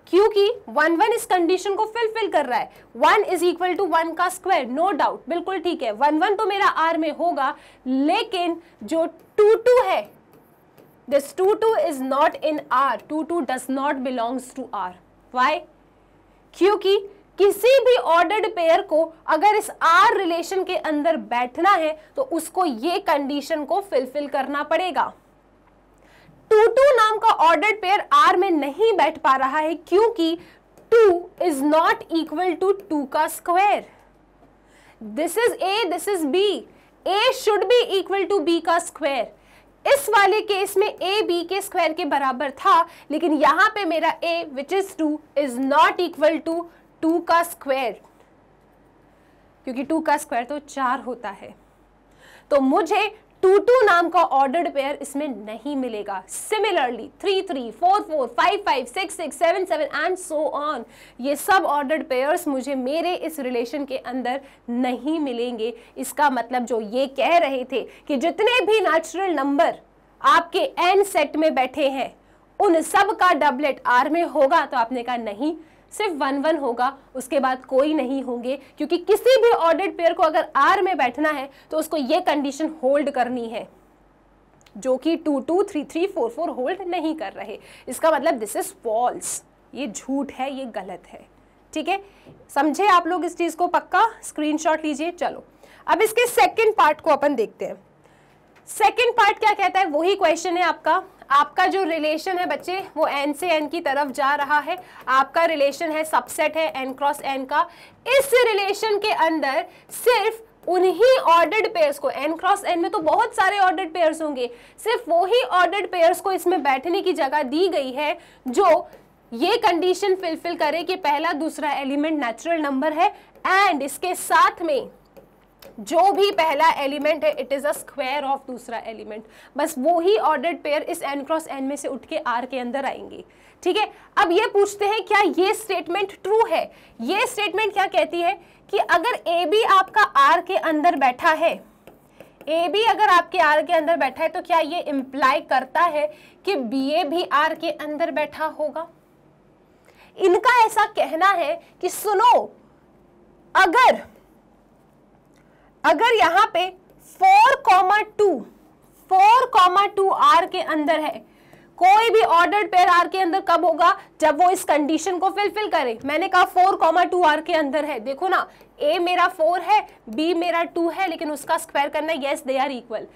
क्योंकि वन वन इस कंडीशन को फिलफिल कर रहा है one is equal to one का स्क्वायर नो डाउट बिल्कुल ठीक है वन वन तो मेरा आर में होगा लेकिन जो टू टू है this two two is not in R two two does not belongs to R why क्योंकि किसी भी ऑर्डर्ड पेयर को अगर इस आर रिलेशन के अंदर बैठना है तो उसको ये कंडीशन को फिलफिल करना पड़ेगा टू टू नाम का ऑर्डर्ड पेयर आर में नहीं बैठ पा रहा है क्योंकि two is not equal to two का square this is A this is B A should be equal to B का स्क्वायर इस वाले केस में ए बी के स्क्वायर के बराबर था लेकिन यहां पे मेरा A which is two is not equal to two का स्क्वायर क्योंकि टू का स्क्वायर तो चार होता है तो मुझे टू टू नाम का ऑर्डर्ड पेयर इसमें नहीं मिलेगा similarly three three four four five five six six seven seven and so on ये सब ऑर्डर्ड पेयर्स मुझे मेरे इस रिलेशन के अंदर नहीं मिलेंगे इसका मतलब जो ये कह रहे थे कि जितने भी नेचुरल नंबर आपके एन सेट में बैठे हैं उन सब का डबलेट आर में होगा तो आपने कहा नहीं सिर्फ वन वन होगा उसके बाद कोई नहीं होंगे क्योंकि किसी भी ऑर्डर्ड पेयर को अगर आर में बैठना है तो उसको ये कंडीशन होल्ड करनी है जो कि two two three three four four hold नहीं कर रहे इसका मतलब दिस इज फॉल्स ये झूठ है ये गलत है ठीक है समझे आप लोग इस चीज़ को पक्का स्क्रीनशॉट लीजिए चलो अब इसके सेकंड पार्ट को अपन देखते हैं सेकंड पार्ट क्या कहता है वही क्वेश्चन है आपका आपका जो रिलेशन है बच्चे वो एन से एन की तरफ जा रहा है आपका रिलेशन है सबसेट है एन क्रॉस एन का इस रिलेशन के अंदर सिर्फ उन्हीं ऑर्डर्ड पेयर्स को एन क्रॉस एन में तो बहुत सारे ऑर्डर्ड पेयर्स होंगे सिर्फ वही ऑर्डर्ड पेयर्स को इसमें बैठने की जगह दी गई है जो ये कंडीशन फिलफिल करे कि पहला दूसरा एलिमेंट नेचुरल नंबर है एंड इसके साथ में जो भी पहला एलिमेंट है it is a square of दूसरा एलिमेंट बस वो ही ऑर्डर्ड पेयर इस एन क्रॉस एन में से उठ के आर के अंदर आएंगे ठीक है अब ये पूछते हैं क्या ये स्टेटमेंट ट्रू है ये स्टेटमेंट क्या कहती है कि अगर ए बी आपका आर के अंदर बैठा है ए बी अगर आपके आर के अंदर बैठा है तो क्या ये इम्प्लाई करता है कि बी ए भी आर के अंदर बैठा होगा इनका ऐसा कहना है कि सुनो अगर अगर यहाँ पे four comma two four comma two R के अंदर है कोई भी ऑर्डर्ड पेयर आर के अंदर कब होगा जब वो इस कंडीशन को फिलफिल करे मैंने कहा फोर कॉमा टू आर के अंदर है देखो ना ए मेरा फोर है बी मेरा टू है लेकिन उसका स्क्वायर करना yes they are equal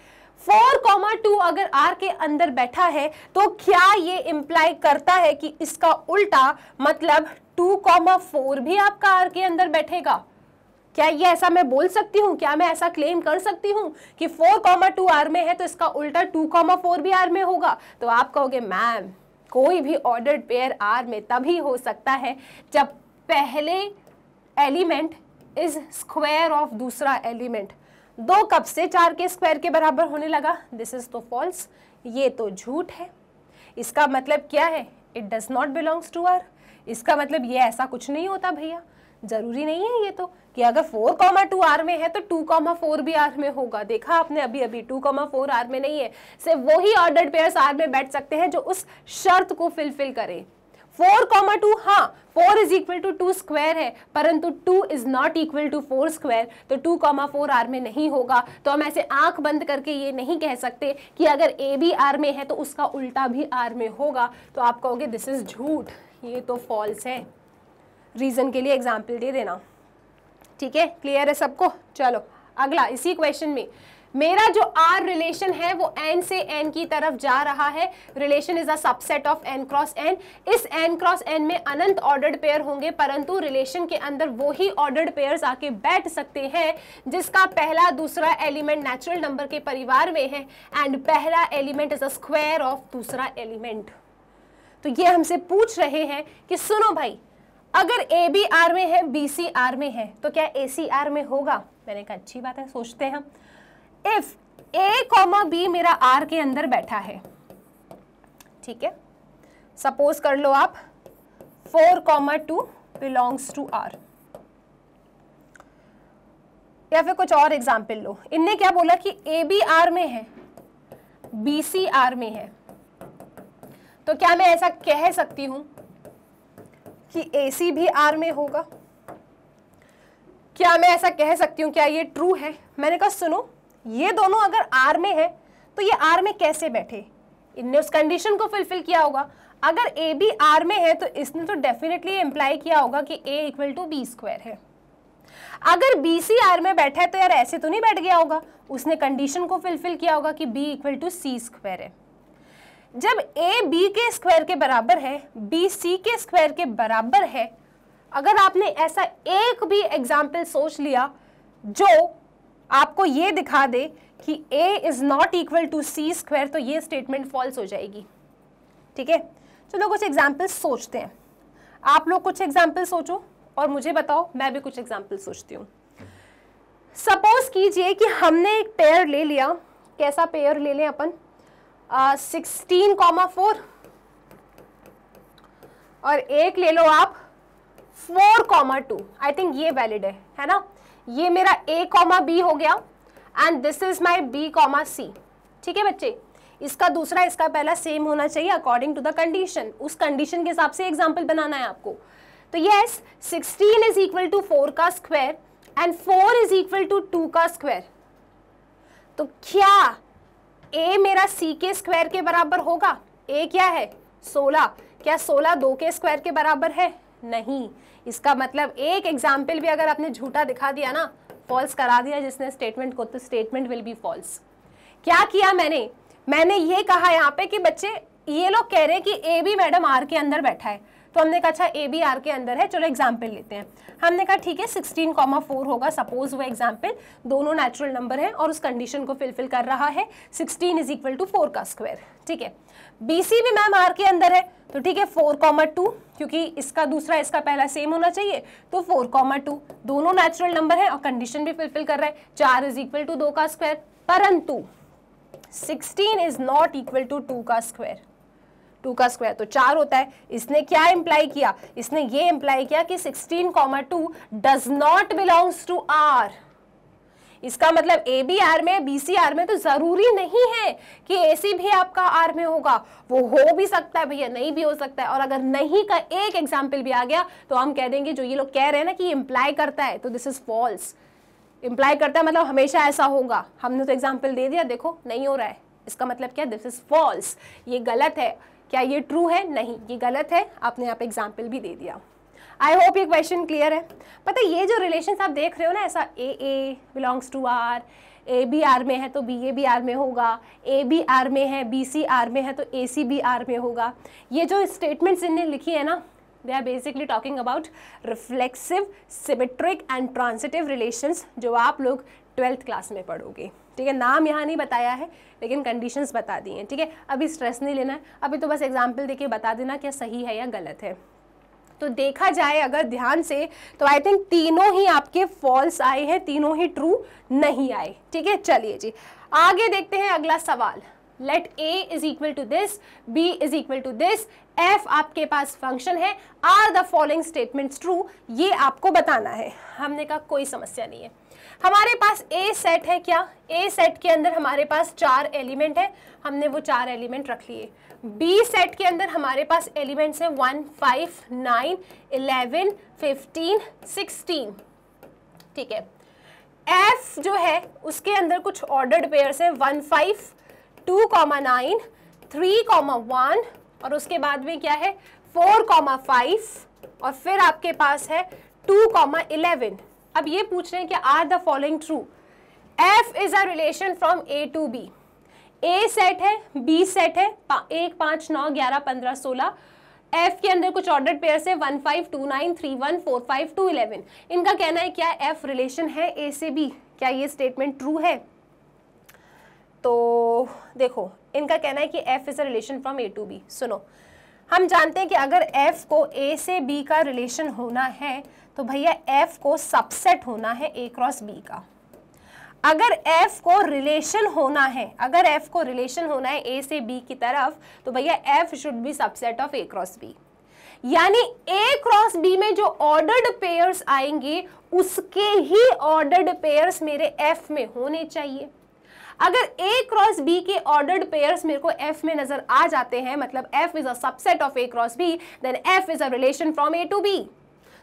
four comma two अगर आर के अंदर बैठा है तो क्या ये इम्प्लाई करता है कि इसका उल्टा मतलब टू कॉमा फोर भी आपका आर के अंदर बैठेगा क्या ये ऐसा मैं बोल सकती हूँ क्या मैं ऐसा क्लेम कर सकती हूँ कि फोर कॉमा टू आर में है तो इसका उल्टा टू कॉमा फोर भी आर में होगा तो आप कहोगे मैम कोई भी ऑर्डर्ड पेयर आर में तभी हो सकता है जब पहले एलिमेंट इज स्क्वायर ऑफ दूसरा एलिमेंट दो कप से चार के स्क्वायर के बराबर होने लगा दिस इज तो फॉल्स ये तो झूठ है इसका मतलब क्या है it does not belongs to R इसका मतलब ये ऐसा कुछ नहीं होता भैया जरूरी नहीं है ये तो कि अगर फोर कॉमा टू आर में है तो टू कॉमा फोर भी आर में होगा देखा आपने अभी अभी टू कॉमा फोर आर में नहीं है सिर्फ वही ऑर्डर पेयर्स आर में बैठ सकते हैं जो उस शर्त को फिलफिल करें फोर कॉमा टू हाँ four is equal to two square है परंतु two is not equal to four square तो टू कॉमा फोर आर में नहीं होगा तो हम ऐसे आंख बंद करके ये नहीं कह सकते कि अगर ए बी आर में है तो उसका उल्टा भी आर में होगा तो आप कहोगे दिस इज झूठ ये तो फॉल्स है रीज़न के लिए एग्जाम्पल दे देना ठीक है क्लियर है सबको चलो अगला इसी क्वेश्चन में मेरा जो आर रिलेशन है वो एन से एन की तरफ जा रहा है relation is a subset of N cross N इस एन क्रॉस एन में अनंत ऑर्डर्ड पेयर होंगे परंतु रिलेशन के अंदर वही ऑर्डर्ड पेयर्स आके बैठ सकते हैं जिसका पहला दूसरा एलिमेंट नेचुरल नंबर के परिवार में है एंड पहला element is a square of दूसरा एलिमेंट तो ये हमसे पूछ रहे हैं कि सुनो भाई अगर ए बी आर में है बी सी आर में है तो क्या ए सी आर में होगा मैंने कहा अच्छी बात है सोचते हैं इफ ए कॉमा बी मेरा आर के अंदर बैठा है ठीक है सपोज कर लो आप four comma two belongs to R या फिर कुछ और एग्जाम्पल लो इनने क्या बोला कि ए बी आर में है बी सी आर में है तो क्या मैं ऐसा कह सकती हूं कि सी भी आर में होगा क्या मैं ऐसा कह सकती हूँ क्या ये ट्रू है मैंने कहा सुनो ये दोनों अगर आर में है तो ये आर में कैसे बैठे इनने उस कंडीशन को फुलफिल किया होगा अगर ए बी आर में है तो इसने तो डेफिनेटली इम्प्लाई किया होगा कि A equal to B square है अगर बी सी आर में बैठा है तो यार ऐसे तो नहीं बैठ गया होगा उसने कंडीशन को फुलफिल किया होगा कि B equal to C square है जब ए बी के स्क्वायर के बराबर है बी सी के स्क्वायर के बराबर है अगर आपने ऐसा एक भी एग्जाम्पल सोच लिया जो आपको ये दिखा दे कि A is not equal to C square तो ये स्टेटमेंट फॉल्स हो जाएगी ठीक है चलो कुछ एग्जाम्पल्स सोचते हैं आप लोग कुछ एग्जाम्पल सोचो और मुझे बताओ मैं भी कुछ एग्जाम्पल सोचती हूँ सपोज कीजिए कि हमने एक पेयर ले लिया कैसा पेयर ले लें अपन सिक्सटीन कॉमा फोर और एक ले लो आप four comma two I think ये वैलिड है है ना ये मेरा ए कॉमा बी हो गया and this is my B comma C ठीक है बच्चे इसका दूसरा इसका पहला सेम होना चाहिए अकॉर्डिंग टू द कंडीशन उस कंडीशन के हिसाब से एग्जाम्पल बनाना है आपको तो ये sixteen is equal to four का square and four is equal to two का स्क्वायर तो क्या ए मेरा सी के स्क्वायर के बराबर होगा ए क्या है सोलह क्या सोलह दो के स्क्वायर के बराबर है नहीं इसका मतलब एक एग्जाम्पल भी अगर आपने झूठा दिखा दिया ना फॉल्स करा दिया जिसने स्टेटमेंट को तो स्टेटमेंट विल बी फॉल्स क्या किया मैंने मैंने ये कहा यहाँ पे कि बच्चे ये लोग कह रहे हैं कि ए भी मैडम आर के अंदर बैठा है तो हमने कहा अच्छा ए बी आर के अंदर है चलो एग्जाम्पल लेते हैं हमने कहा ठीक है सिक्सटीन कॉमा फोर होगा सपोज वो एग्जाम्पल दोनों नेचुरल नंबर है और उस कंडीशन को फिलफिल कर रहा है sixteen is equal to four का स्क्वायर ठीक है बी सी भी मैम आर के अंदर है तो ठीक है फोर कॉमा टू क्योंकि इसका दूसरा इसका पहला सेम होना चाहिए तो फोर कॉमा टू दोनों नेचुरल नंबर है और कंडीशन भी फिलफिल कर रहा है चार इज इक्वल टू दो का स्क्वायर परंतु sixteen is not equal to two का स्क्वायर टू का स्क्वायर तो चार होता है इसने क्या इंप्लाई किया इसने ये इंप्लाई किया कि sixteen comma two does not belongs to R इसका मतलब ए बी आर में बी सी आर में तो ज़रूरी नहीं है कि ए सी भी आपका आर में होगा वो हो भी सकता है भैया नहीं भी हो सकता है और अगर नहीं का एक एग्जाम्पल भी आ गया तो हम कह देंगे जो ये लोग कह रहे हैं ना कि इंप्लाई करता है तो दिस इज़ फॉल्स इम्प्लाई करता है मतलब हमेशा ऐसा होगा हमने तो एग्जाम्पल दे दिया देखो नहीं हो रहा है इसका मतलब क्या दिस इज़ फॉल्स ये गलत है क्या ये ट्रू है नहीं ये गलत है आपने यहाँ पे एग्जाम्पल भी दे दिया आई होप ये क्वेश्चन क्लियर है पता है ये जो रिलेशन आप देख रहे हो ना ऐसा A A belongs to R A B R में है तो बी ए बी आर में होगा ए बी आर में है बी सी आर में है तो ए सी बी आर में होगा ये जो स्टेटमेंट्स इनने लिखी है ना they are basically talking about reflexive symmetric and transitive relations जो आप लोग ट्वेल्थ क्लास में पढ़ोगे ठीक है नाम यहाँ नहीं बताया है लेकिन कंडीशंस बता दी हैं ठीक है अभी स्ट्रेस नहीं लेना है अभी तो बस एग्जाम्पल देके बता देना क्या सही है या गलत है तो देखा जाए अगर ध्यान से तो आई थिंक तीनों ही आपके फॉल्स आए हैं तीनों ही ट्रू नहीं आए ठीक है चलिए जी आगे देखते हैं अगला सवाल let A is equal to this B is equal to this F आपके पास फंक्शन है are the following statements true ये आपको बताना है हमने कहा कोई समस्या नहीं है हमारे पास ए सेट है क्या ए सेट के अंदर हमारे पास चार एलिमेंट है हमने वो चार एलिमेंट रख लिए बी सेट के अंदर हमारे पास एलिमेंट्स हैं one five nine eleven fifteen sixteen ठीक है एफ जो है उसके अंदर कुछ ऑर्डर्ड पेयर्स हैं one five two comma nine three comma one और उसके बाद में क्या है फोर कॉमा फाइव और फिर आपके पास है टू कॉमा इलेवन अब ये पूछ रहे हैं कि are the following true F is a relation from A to B A set है बी सेट है एक पांच नौ ग्यारह पंद्रह सोलह एफ के अंदर कुछ ऑर्डर पेयर से one five two nine three one four five two eleven इनका कहना है क्या एफ रिलेशन है ए से बी क्या ये स्टेटमेंट ट्रू है तो देखो इनका कहना है कि F is a relation from A to B सुनो हम जानते हैं कि अगर एफ को ए से बी का रिलेशन होना है तो भैया एफ को सबसेट होना है ए क्रॉस बी का अगर एफ को रिलेशन होना है अगर एफ को रिलेशन होना है ए से बी की तरफ तो भैया F should be subset of A cross B यानी ए क्रॉस बी में जो ऑर्डर्ड पेयर्स आएंगे उसके ही ऑर्डर्ड पेयर्स मेरे एफ में होने चाहिए अगर ए क्रॉस बी के ऑर्डर्ड पेयर्स मेरे को एफ में नजर आ जाते हैं मतलब F is a subset of A cross B then F is a relation from A to B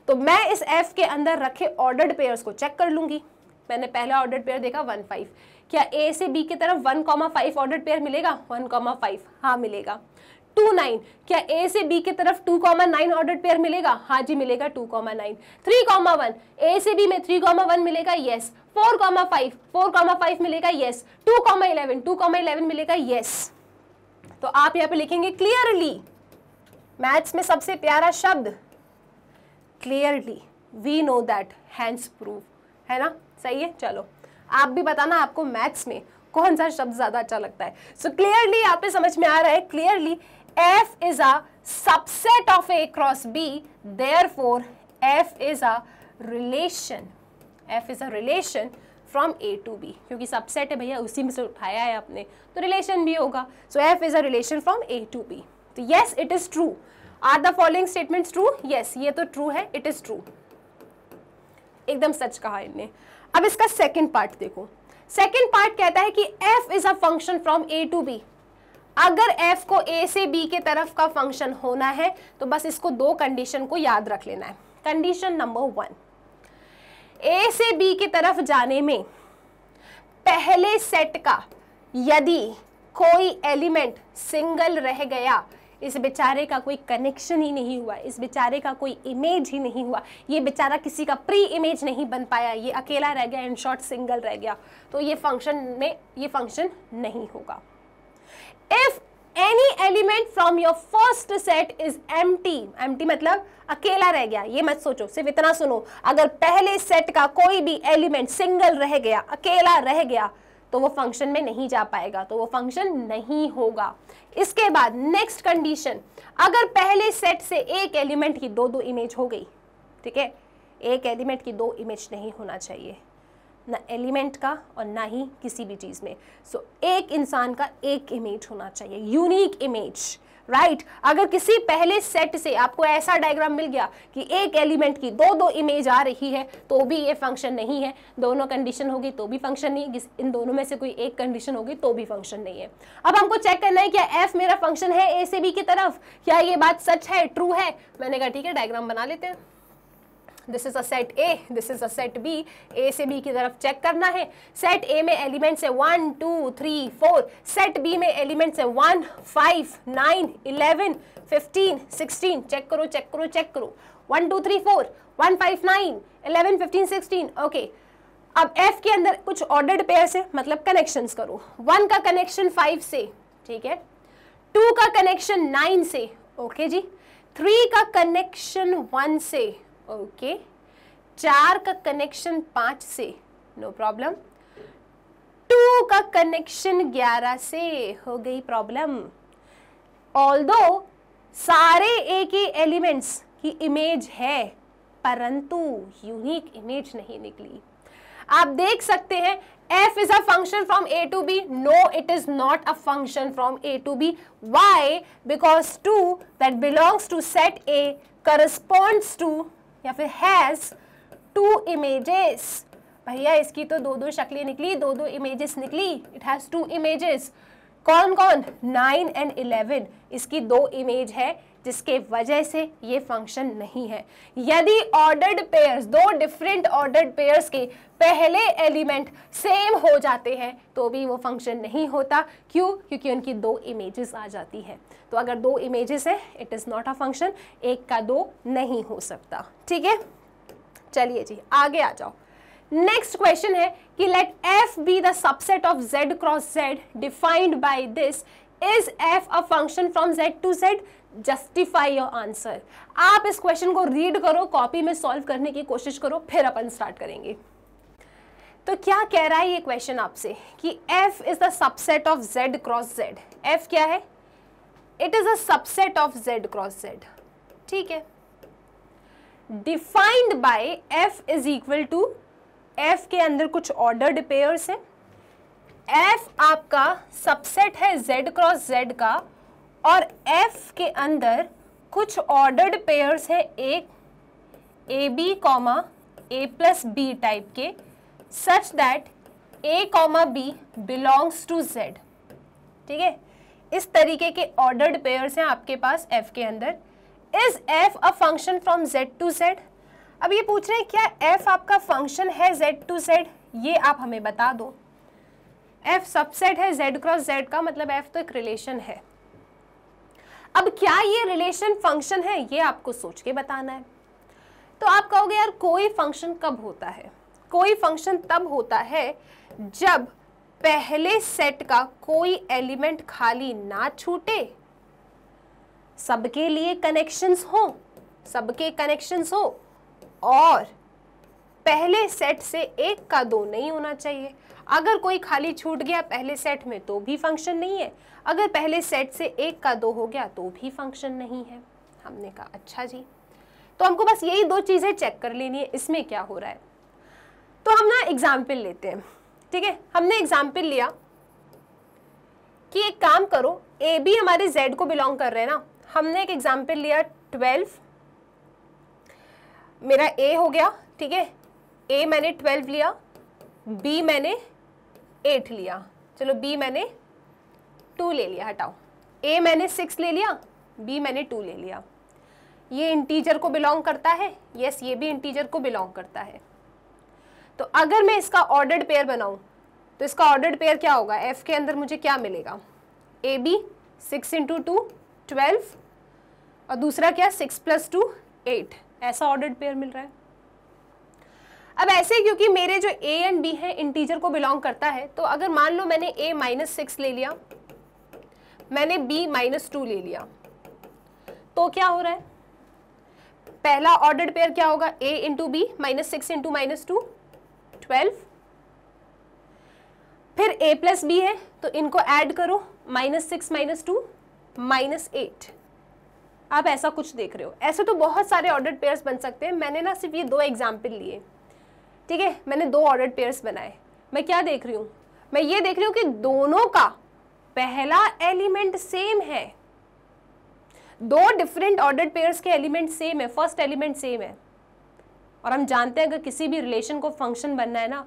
तो मैं इस एफ के अंदर रखे ऑर्डर्ड पेयर्स को चेक कर लूंगी मैंने पहला ऑर्डर्ड पेयर देखा वन फाइव क्या ए से बी की तरफ one comma five ordered pair मिलेगा वन कॉमा फाइव हाँ मिलेगा टू नाइन क्या ए से बी की तरफ two comma nine order pair मिलेगा हाँ जी मिलेगा two comma nine three comma one A से बी में थ्री कॉमा वन मिलेगा yes four comma five four comma five मिलेगा yes two comma eleven two comma eleven मिलेगा येस तो आप यहाँ पे लिखेंगे क्लियरली मैथ्स में सबसे प्यारा शब्द clearly we know that hence proof है ना सही है चलो आप भी बताना आपको मैथ्स में कौन सा शब्द ज़्यादा अच्छा लगता है सो क्लियरली आप समझ में आ रहा है clearly F is a subset of A cross B therefore F is a relation F is a relation from A to B क्योंकि सबसेट है भैया उसी में से उठाया है आपने तो रिलेशन भी होगा so F is a relation from A to B तो yes it is true are the following statement true yes ये तो ट्रू है इट इज़ ट्रू एकदम सच कहा इनने अब इसका सेकेंड पार्ट देखो सेकेंड पार्ट कहता है कि F is a function from A to B अगर f को a से b के तरफ का फंक्शन होना है तो बस इसको दो कंडीशन को याद रख लेना है कंडीशन नंबर वन a से b की तरफ जाने में पहले सेट का यदि कोई एलिमेंट सिंगल रह गया इस बेचारे का कोई कनेक्शन ही नहीं हुआ इस बेचारे का कोई इमेज ही नहीं हुआ ये बेचारा किसी का प्री इमेज नहीं बन पाया ये अकेला रह गया इन शॉर्ट सिंगल रह गया तो ये फंक्शन में ये फंक्शन नहीं होगा if any element from your first set is empty empty मतलब अकेला रह गया ये मत सोचो सिर्फ इतना सुनो अगर पहले सेट का कोई भी एलिमेंट सिंगल रह गया अकेला रह गया तो वो फंक्शन में नहीं जा पाएगा तो वो फंक्शन नहीं होगा इसके बाद नेक्स्ट कंडीशन अगर पहले सेट से एक एलिमेंट की दो दो इमेज हो गई ठीक है एक एलिमेंट की दो इमेज नहीं होना चाहिए ना एलिमेंट का और ना ही किसी भी चीज़ में सो so, एक इंसान का एक इमेज होना चाहिए यूनिक इमेज राइट right? अगर किसी पहले सेट से आपको ऐसा डायग्राम मिल गया कि एक एलिमेंट की दो दो इमेज आ रही है तो भी ये फंक्शन नहीं है दोनों कंडीशन होगी तो भी फंक्शन नहीं है इन दोनों में से कोई एक कंडीशन होगी तो भी फंक्शन नहीं है अब हमको चेक करना है क्या एफ मेरा फंक्शन है ए से बी की तरफ क्या ये बात सच है ट्रू है मैंने कहा ठीक है डायग्राम बना लेते हैं this is a set A this is a set B A से बी की तरफ चेक करना है सेट ए में एलिमेंट्स है one two three four set B में एलिमेंट्स है one five nine eleven fifteen sixteen check करो चेक करो चेक करो one two three four one five nine eleven fifteen sixteen okay अब एफ के अंदर कुछ ऑर्डर्ड पेयर से मतलब कनेक्शन करो वन का कनेक्शन फाइव से ठीक है टू का कनेक्शन नाइन से ओके okay जी थ्री का कनेक्शन वन से ओके चार का कनेक्शन पाँच से नो प्रॉब्लम टू का कनेक्शन ग्यारह से हो गई प्रॉब्लम ऑल दो सारे एक ही एलिमेंट्स की इमेज है परंतु यूनिक इमेज नहीं निकली आप देख सकते हैं f is a function from a to b no it is not a function from a to b why because 2 that belongs to set a corresponds to या फिर हैज़ टू इमेजेस भैया इसकी तो दो दो शक्लें निकली दो दो इमेजेस निकली इट हैज़ टू इमेजेस कौन कौन नाइन एंड इलेवन इसकी दो इमेज है जिसके वजह से ये फंक्शन नहीं है यदि ऑर्डर्ड पेयर्स दो डिफरेंट ऑर्डर्ड पेयर्स के पहले एलिमेंट सेम हो जाते हैं तो भी वो फंक्शन नहीं होता क्यों क्योंकि उनकी दो इमेजेस आ जाती हैं तो अगर दो इमेजेस हैं it is not a function एक का दो नहीं हो सकता ठीक है चलिए जी आगे आ जाओ नेक्स्ट क्वेश्चन है कि let F be the subset of Z cross Z defined by this is F a function from Z to Z justify your answer आप इस क्वेश्चन को रीड करो कॉपी में सॉल्व करने की कोशिश करो फिर अपन स्टार्ट करेंगे तो क्या कह रहा है ये क्वेश्चन आपसे कि f is the subset of z cross z f क्या है it is a subset of z cross z ठीक है defined by f is equal to f के अंदर कुछ ऑर्डर पेयर्स हैं f आपका सबसेट है z क्रॉस z का और एफ के अंदर कुछ ऑर्डर्ड पेयर्स है एक A B comma A plus B type के such that A comma B belongs to Z ठीक है इस तरीके के ऑर्डर्ड पेयर्स हैं आपके पास एफ के अंदर is F a function from Z to Z अब ये पूछ रहे हैं क्या एफ आपका फंक्शन है जेड टू जेड ये आप हमें बता दो एफ सबसेट है जेड क्रॉस जेड का मतलब एफ तो एक रिलेशन है अब क्या ये रिलेशन फंक्शन है ये आपको सोच के बताना है तो आप कहोगे यार कोई फंक्शन कब होता है कोई फंक्शन तब होता है जब पहले सेट का कोई एलिमेंट खाली ना छूटे सबके लिए कनेक्शंस हो सबके कनेक्शंस हो और पहले सेट से एक का दो नहीं होना चाहिए अगर कोई खाली छूट गया पहले सेट में तो भी फंक्शन नहीं है अगर पहले सेट से एक का दो हो गया तो भी फंक्शन नहीं है हमने कहा अच्छा जी तो हमको बस यही दो चीज़ें चेक कर लेनी है इसमें क्या हो रहा है तो हम ना एग्जाम्पल लेते हैं ठीक है हमने एग्जाम्पल लिया कि एक काम करो ए बी हमारे जेड को बिलोंग कर रहे हैं ना हमने एक एग्जाम्पल लिया ट्वेल्व मेरा ए हो गया ठीक है ए मैंने ट्वेल्व लिया बी मैंने एट लिया चलो बी मैंने टू ले लिया हटाओ ए मैंने सिक्स ले लिया बी मैंने टू ले लिया ये इंटीजर को बिलोंग करता है यस ये भी इंटीजर को बिलोंग करता है तो अगर मैं इसका ऑर्डर्ड पेयर बनाऊं तो इसका ऑर्डर्ड पेयर क्या होगा एफ के अंदर मुझे क्या मिलेगा A B six into two twelve और दूसरा क्या सिक्स प्लस टू एट ऐसा ऑर्डर्ड पेयर मिल रहा है अब ऐसे क्योंकि मेरे जो ए एंड बी है इंटीजर को बिलोंग करता है तो अगर मान लो मैंने ए माइनस सिक्स ले लिया मैंने बी माइनस टू ले लिया तो क्या हो रहा है पहला ऑर्डर पेयर क्या होगा A into B minus six into minus two twelve फिर ए प्लस बी है तो इनको ऐड करो minus six minus two minus eight आप ऐसा कुछ देख रहे हो ऐसे तो बहुत सारे ऑर्डर पेयर्स बन सकते हैं मैंने ना सिर्फ ये दो एग्जाम्पल लिए ठीक है मैंने दो ऑर्डर्ड पेयर्स बनाए मैं क्या देख रही हूँ मैं ये देख रही हूँ कि दोनों का पहला एलिमेंट सेम है दो डिफरेंट ऑर्डर्ड पेयर्स के एलिमेंट सेम है फर्स्ट एलिमेंट सेम है और हम जानते हैं अगर किसी भी रिलेशन को फंक्शन बनना है ना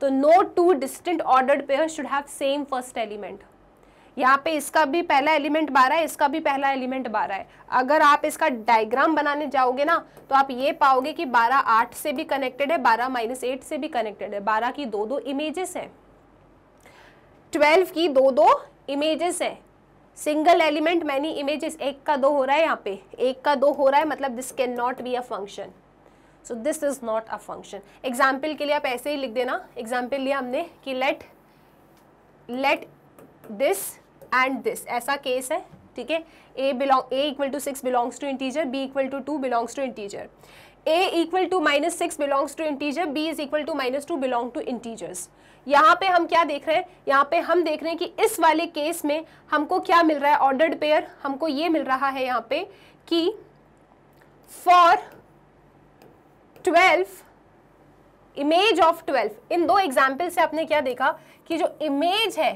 तो no two distant order pair should have same first element यहाँ पे इसका भी पहला एलिमेंट बारह है इसका भी पहला एलिमेंट बारह है अगर आप इसका डायग्राम बनाने जाओगे ना तो आप ये पाओगे कि बारह आठ से भी कनेक्टेड है बारह माइनस एट से भी कनेक्टेड है बारह की दो दो इमेजेस है ट्वेल्व की दो दो इमेजेस है सिंगल एलिमेंट मैनी इमेजेस एक का दो हो रहा है यहाँ पे एक का दो हो रहा है मतलब this can not be a function so this is not a function example के लिए आप ऐसे ही लिख देना एग्जाम्पल लिया हमने कि let let this and this ऐसा केस है ठीक है A belong A equal to six belongs to integer B equal to two belongs to integer A equal to minus six belongs to integer B is equal to minus two belong to integers यहाँ पे हम क्या देख रहे हैं यहाँ पे हम देख रहे हैं कि इस वाले केस में हमको क्या मिल रहा है ऑर्डर्ड पेयर हमको ये मिल रहा है यहाँ पे कि for twelve image of twelve इन दो एग्जाम्पल से आपने क्या देखा कि जो इमेज है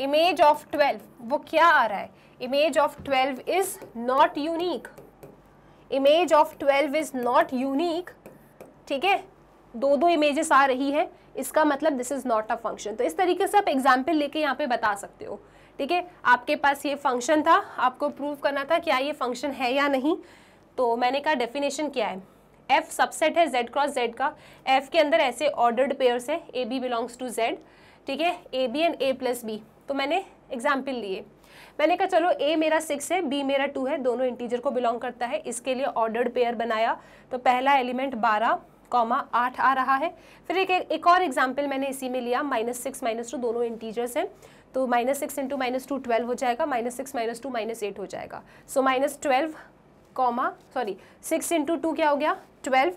इमेज ऑफ ट्वेल्व वो क्या आ रहा है image of twelve is not unique image of twelve is not unique ठीक है दो दो इमेजेस आ रही है इसका मतलब this is not a function तो इस तरीके से आप एग्जाम्पल लेके यहाँ पे बता सकते हो ठीक है आपके पास ये फंक्शन था आपको प्रूव करना था क्या हाँ, ये फंक्शन है या नहीं तो मैंने कहा डेफिनेशन क्या है एफ सबसेट है जेड क्रॉस जेड का एफ के अंदर ऐसे ऑर्डर्ड पेयर्स है A B belongs to Z ठीक है A B and A plus B तो मैंने एग्जाम्पल लिए मैंने कहा चलो ए मेरा सिक्स है बी मेरा टू है दोनों इंटीजर को बिलोंग करता है इसके लिए ऑर्डर्ड पेयर बनाया तो पहला एलिमेंट बारह कॉमा आठ आ रहा है फिर एक एक और एग्जाम्पल मैंने इसी में लिया माइनस सिक्स माइनस टू दोनों इंटीजर्स हैं तो minus six into minus two twelve हो जाएगा minus six minus two minus eight हो जाएगा so minus twelve comma sorry six into two क्या हो गया twelve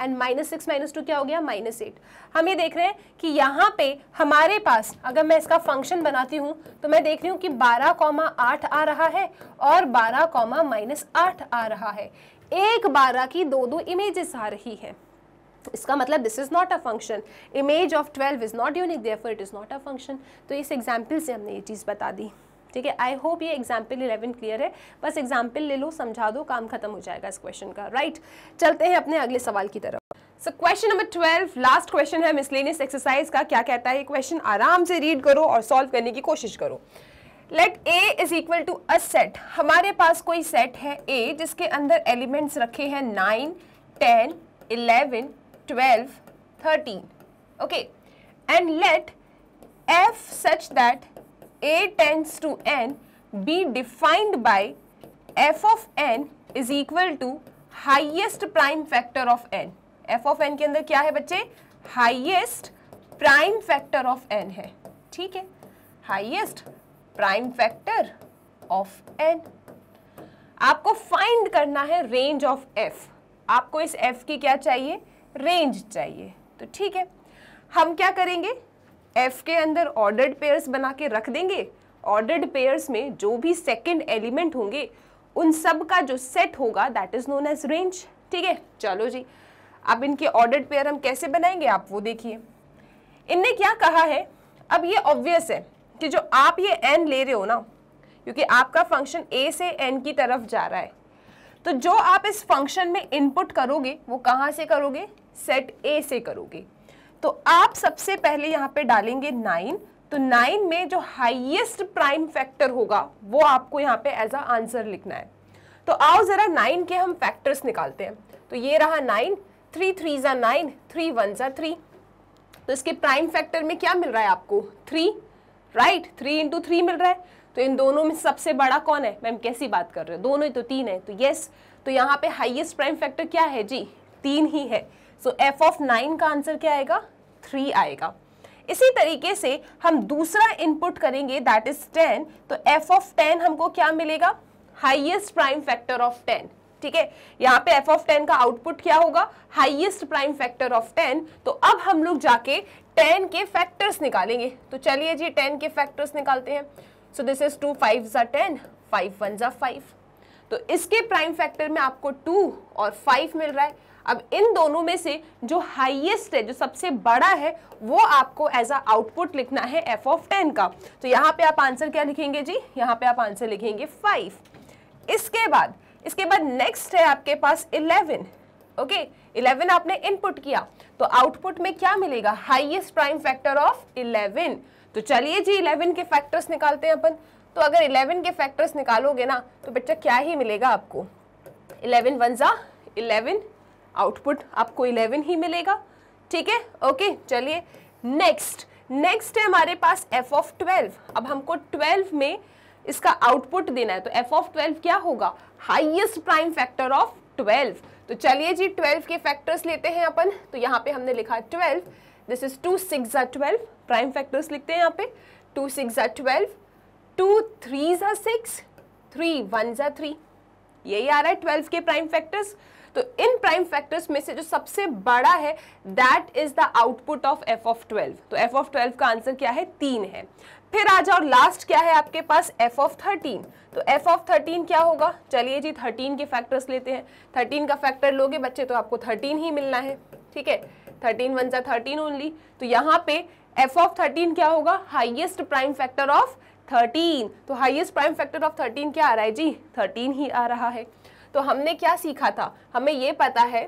and minus six minus two क्या हो गया माइनस एट हम ये देख रहे हैं कि यहाँ पे हमारे पास अगर मैं इसका फंक्शन बनाती हूँ तो मैं देख रही हूँ कि बारह कॉमा आठ आ रहा है और बारह कॉमा माइनस आठ आ रहा है एक बारह की दो दो इमेजेस आ रही है इसका मतलब this is not a function image of twelve is not unique therefore it is not a function तो इस एग्जाम्पल से हमने ये चीज़ बता दी ठीक है आई होप ये एग्जाम्पल इलेवन क्लियर है बस एग्जाम्पल ले लो समझा दो काम खत्म हो जाएगा इस क्वेश्चन का राइट right? चलते हैं अपने अगले सवाल की तरफ so question number twelve last question है मिसलेनियस एक्सरसाइज का क्या कहता है ये क्वेश्चन आराम से रीड करो और सॉल्व करने की कोशिश करो let A is equal to a set हमारे पास कोई सेट है ए जिसके अंदर एलिमेंट्स रखे हैं nine ten eleven twelve thirteen okay and let F such that a tends to n be defined by f of n is equal to highest prime factor of N F of N के अंदर क्या है बच्चे highest prime factor of N है ठीक है highest prime factor of N आपको फाइंड करना है रेंज ऑफ एफ आपको इस एफ की क्या चाहिए रेंज चाहिए तो ठीक है हम क्या करेंगे एफ के अंदर ऑर्डर्ड पेयर्स बना के रख देंगे ऑर्डर्ड पेयर्स में जो भी सेकेंड एलिमेंट होंगे उन सब का जो सेट होगा that is known as range ठीक है चलो जी अब इनके ऑर्डर्ड पेयर हम कैसे बनाएंगे आप वो देखिए इनने क्या कहा है अब ये ऑब्वियस है कि जो आप ये एन ले रहे हो ना क्योंकि आपका फंक्शन ए से एन की तरफ जा रहा है तो जो आप इस फंक्शन में इनपुट करोगे वो कहाँ से करोगे सेट ए से करोगे तो आप सबसे पहले यहाँ पे डालेंगे नाइन तो नाइन में जो हाईएस्ट प्राइम फैक्टर होगा वो आपको यहाँ पे एज अ आंसर लिखना है तो आओ ज़रा नाइन के हम फैक्टर्स निकालते हैं तो ये रहा नाइन थ्री थ्री ज़ा नाइन थ्री वन ज़ा थ्री तो इसके प्राइम फैक्टर में क्या मिल रहा है आपको three right three into three मिल रहा है तो इन दोनों में सबसे बड़ा कौन है मैम कैसी बात कर रहे हो दोनों ही तो तीन है तो यस तो यहाँ पे हाईएस्ट प्राइम फैक्टर क्या है जी तीन ही है सो एफ ऑफ नाइन का आंसर क्या आएगा थ्री आएगा इसी तरीके से हम दूसरा इनपुट करेंगे दैट इज टेन तो एफ ऑफ टेन हमको क्या मिलेगा highest prime factor of ten ठीक है यहाँ पे एफ ऑफ टेन का आउटपुट क्या होगा highest prime factor of ten तो अब हम लोग जाके टेन के फैक्टर्स निकालेंगे तो चलिए जी टेन के फैक्टर्स निकालते हैं so this is two five ज़ा टेन फाइव वन ज़ा फाइव तो इसके प्राइम फैक्टर में आपको टू और फाइव मिल रहा है अब इन दोनों में से जो हाइएस्ट है जो सबसे बड़ा है वो आपको एज अ आउटपुट लिखना है एफ ऑफ टेन का तो यहाँ पे आप आंसर क्या लिखेंगे जी यहाँ पे आप आंसर लिखेंगे फाइव इसके बाद इसके बाद नेक्स्ट है आपके पास इलेवन ओके इलेवन आपने इनपुट किया तो आउटपुट में क्या मिलेगा highest prime factor of eleven तो चलिए जी इलेवन के फैक्टर्स निकालते हैं अपन तो अगर इलेवन के फैक्टर्स निकालोगे ना तो बच्चा क्या ही मिलेगा आपको इलेवन वन ज़ा इलेवन आउटपुट आपको इलेवन ही मिलेगा ठीक है ओके चलिए नेक्स्ट नेक्स्ट है हमारे पास एफ ऑफ ट्वेल्व अब हमको ट्वेल्व में इसका आउटपुट देना है तो एफ ऑफ ट्वेल्व क्या होगा highest prime factor of twelve तो चलिए जी ट्वेल्व के फैक्टर्स लेते हैं अपन तो यहाँ पे हमने लिखा twelve this is two six are twelve prime factors लिखते हैं यहाँ पे two six are twelve two three ज़ा सिक्स थ्री वन ज़ा थ्री यही आ रहा है ट्वेल्व के प्राइम फैक्टर्स तो इन प्राइम फैक्टर्स में से जो सबसे बड़ा है that is the output of F of twelve तो एफ ऑफ ट्वेल्व का आंसर क्या है तीन है फिर आ जाओ लास्ट क्या है आपके पास एफ ऑफ थर्टीन तो एफ ऑफ थर्टीन क्या होगा चलिए जी थर्टीन के फैक्टर्स लेते हैं थर्टीन का फैक्टर लोगे बच्चे तो आपको थर्टीन ही मिलना है ठीक है थर्टीन वन जा थर्टीन ओनली तो यहाँ पे एफ ऑफ थर्टीन क्या होगा highest prime factor of thirteen तो highest prime factor of thirteen क्या आ रहा है जी थर्टीन ही आ रहा है तो हमने क्या सीखा था हमें ये पता है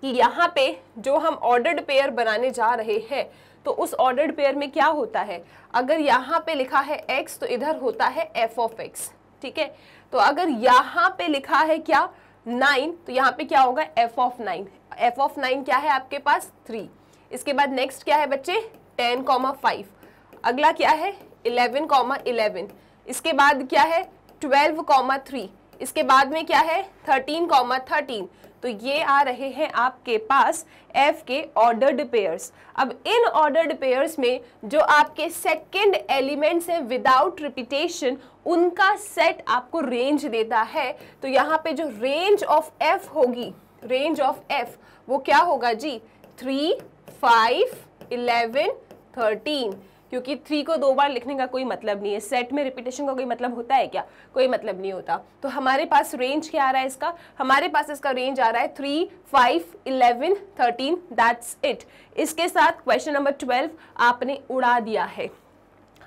कि यहाँ पे जो हम ऑर्डर्ड पेयर बनाने जा रहे हैं तो उस ऑर्डर्ड पेयर में क्या होता है अगर यहाँ पे लिखा है x तो इधर होता है एफ ऑफ एक्स ठीक है तो अगर यहाँ पे लिखा है क्या नाइन तो यहाँ पे क्या होगा F of nine F of nine क्या है आपके पास थ्री इसके बाद नेक्स्ट क्या है बच्चे टेन कॉमा फाइव अगला क्या है इलेवन कॉमा इलेवन इसके बाद क्या है ट्वेल्व कॉमा थ्री इसके बाद में क्या है थर्टीन कॉमा थर्टीन तो ये आ रहे हैं आपके पास एफ के ऑर्डर्ड पेयर्स अब इन ऑर्डर्ड पेयर्स में जो आपके सेकेंड एलिमेंट्स हैं विदाउट रिपीटेशन उनका सेट आपको रेंज देता है तो यहाँ पे जो रेंज ऑफ एफ होगी रेंज ऑफ एफ वो क्या होगा जी थ्री फाइव इलेवन थर्टीन क्योंकि थ्री को दो बार लिखने का कोई मतलब नहीं है सेट में रिपीटेशन का कोई मतलब होता है क्या कोई मतलब नहीं होता तो हमारे पास रेंज क्या आ रहा है इसका हमारे पास इसका रेंज आ रहा है three five eleven thirteen that's it इसके साथ क्वेश्चन नंबर ट्वेल्व आपने उड़ा दिया है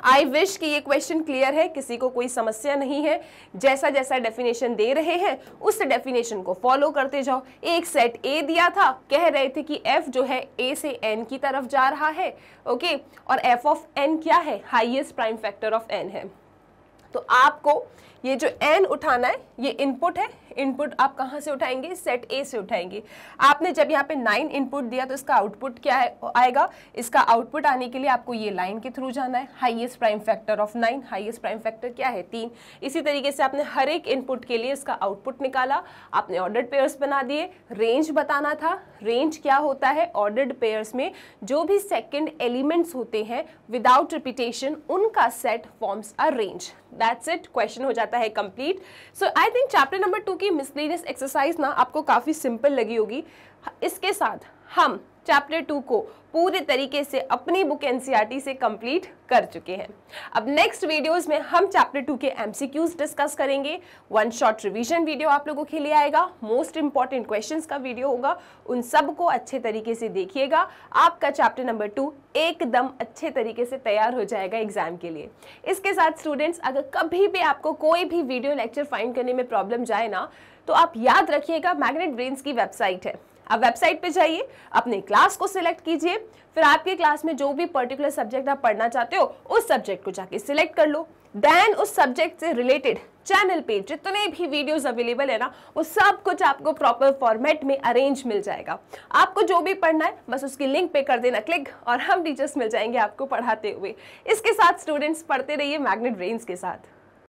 आई विश कि ये क्वेश्चन क्लियर है किसी को कोई समस्या नहीं है जैसा जैसा डेफिनेशन दे रहे हैं उस डेफिनेशन को फॉलो करते जाओ एक सेट ए दिया था कह रहे थे कि एफ जो है ए से एन की तरफ जा रहा है ओके और एफ ऑफ एन क्या है highest prime factor of N है तो आपको ये जो एन उठाना है ये इनपुट है इनपुट आप कहाँ से उठाएंगे सेट ए से उठाएंगे आपने जब यहाँ पे नाइन इनपुट दिया तो इसका आउटपुट क्या है आएगा इसका आउटपुट आने के लिए आपको ये लाइन के थ्रू जाना है highest prime factor of nine highest prime factor क्या है तीन इसी तरीके से आपने हर एक इनपुट के लिए इसका आउटपुट निकाला आपने ऑर्डर्ड पेयर्स बना दिए रेंज बताना था रेंज क्या होता है ऑर्डर्ड पेयर्स में जो भी सेकेंड एलिमेंट्स होते हैं विदाउट रिपीटेशन उनका set forms a range that's it question हो जाता है complete so I think chapter number two की मिसलीनियस एक्सरसाइज ना आपको काफ़ी सिंपल लगी होगी इसके साथ हम चैप्टर टू को पूरे तरीके से अपनी बुक एनसीईआरटी e से कंप्लीट कर चुके हैं अब नेक्स्ट वीडियोस में हम चैप्टर टू के एमसीक्यूज डिस्कस करेंगे वन शॉट रिवीजन वीडियो आप लोगों के लिए आएगा मोस्ट इंपॉर्टेंट क्वेश्चंस का वीडियो होगा उन सब को अच्छे तरीके से देखिएगा आपका चैप्टर नंबर टू एकदम अच्छे तरीके से तैयार हो जाएगा एग्जाम के लिए इसके साथ स्टूडेंट्स अगर कभी भी आपको कोई भी वीडियो लेक्चर फाइंड करने में प्रॉब्लम जाए ना तो आप याद रखिएगा मैग्नेट ब्रेन्स की वेबसाइट है आप वेबसाइट पे जाइए अपने क्लास को सिलेक्ट कीजिए फिर आपके क्लास में जो भी पर्टिकुलर सब्जेक्ट आप पढ़ना चाहते हो उस सब्जेक्ट को जाके सिलेक्ट कर लो देन उस सब्जेक्ट से रिलेटेड चैनल पे जितने भी वीडियोस अवेलेबल है ना वो सब कुछ आपको प्रॉपर फॉर्मेट में अरेंज मिल जाएगा आपको जो भी पढ़ना है बस उसकी लिंक पे कर देना क्लिक और हम टीचर्स मिल जाएंगे आपको पढ़ाते हुए इसके साथ स्टूडेंट्स पढ़ते रहिए मैग्नेट ब्रेन्स के साथ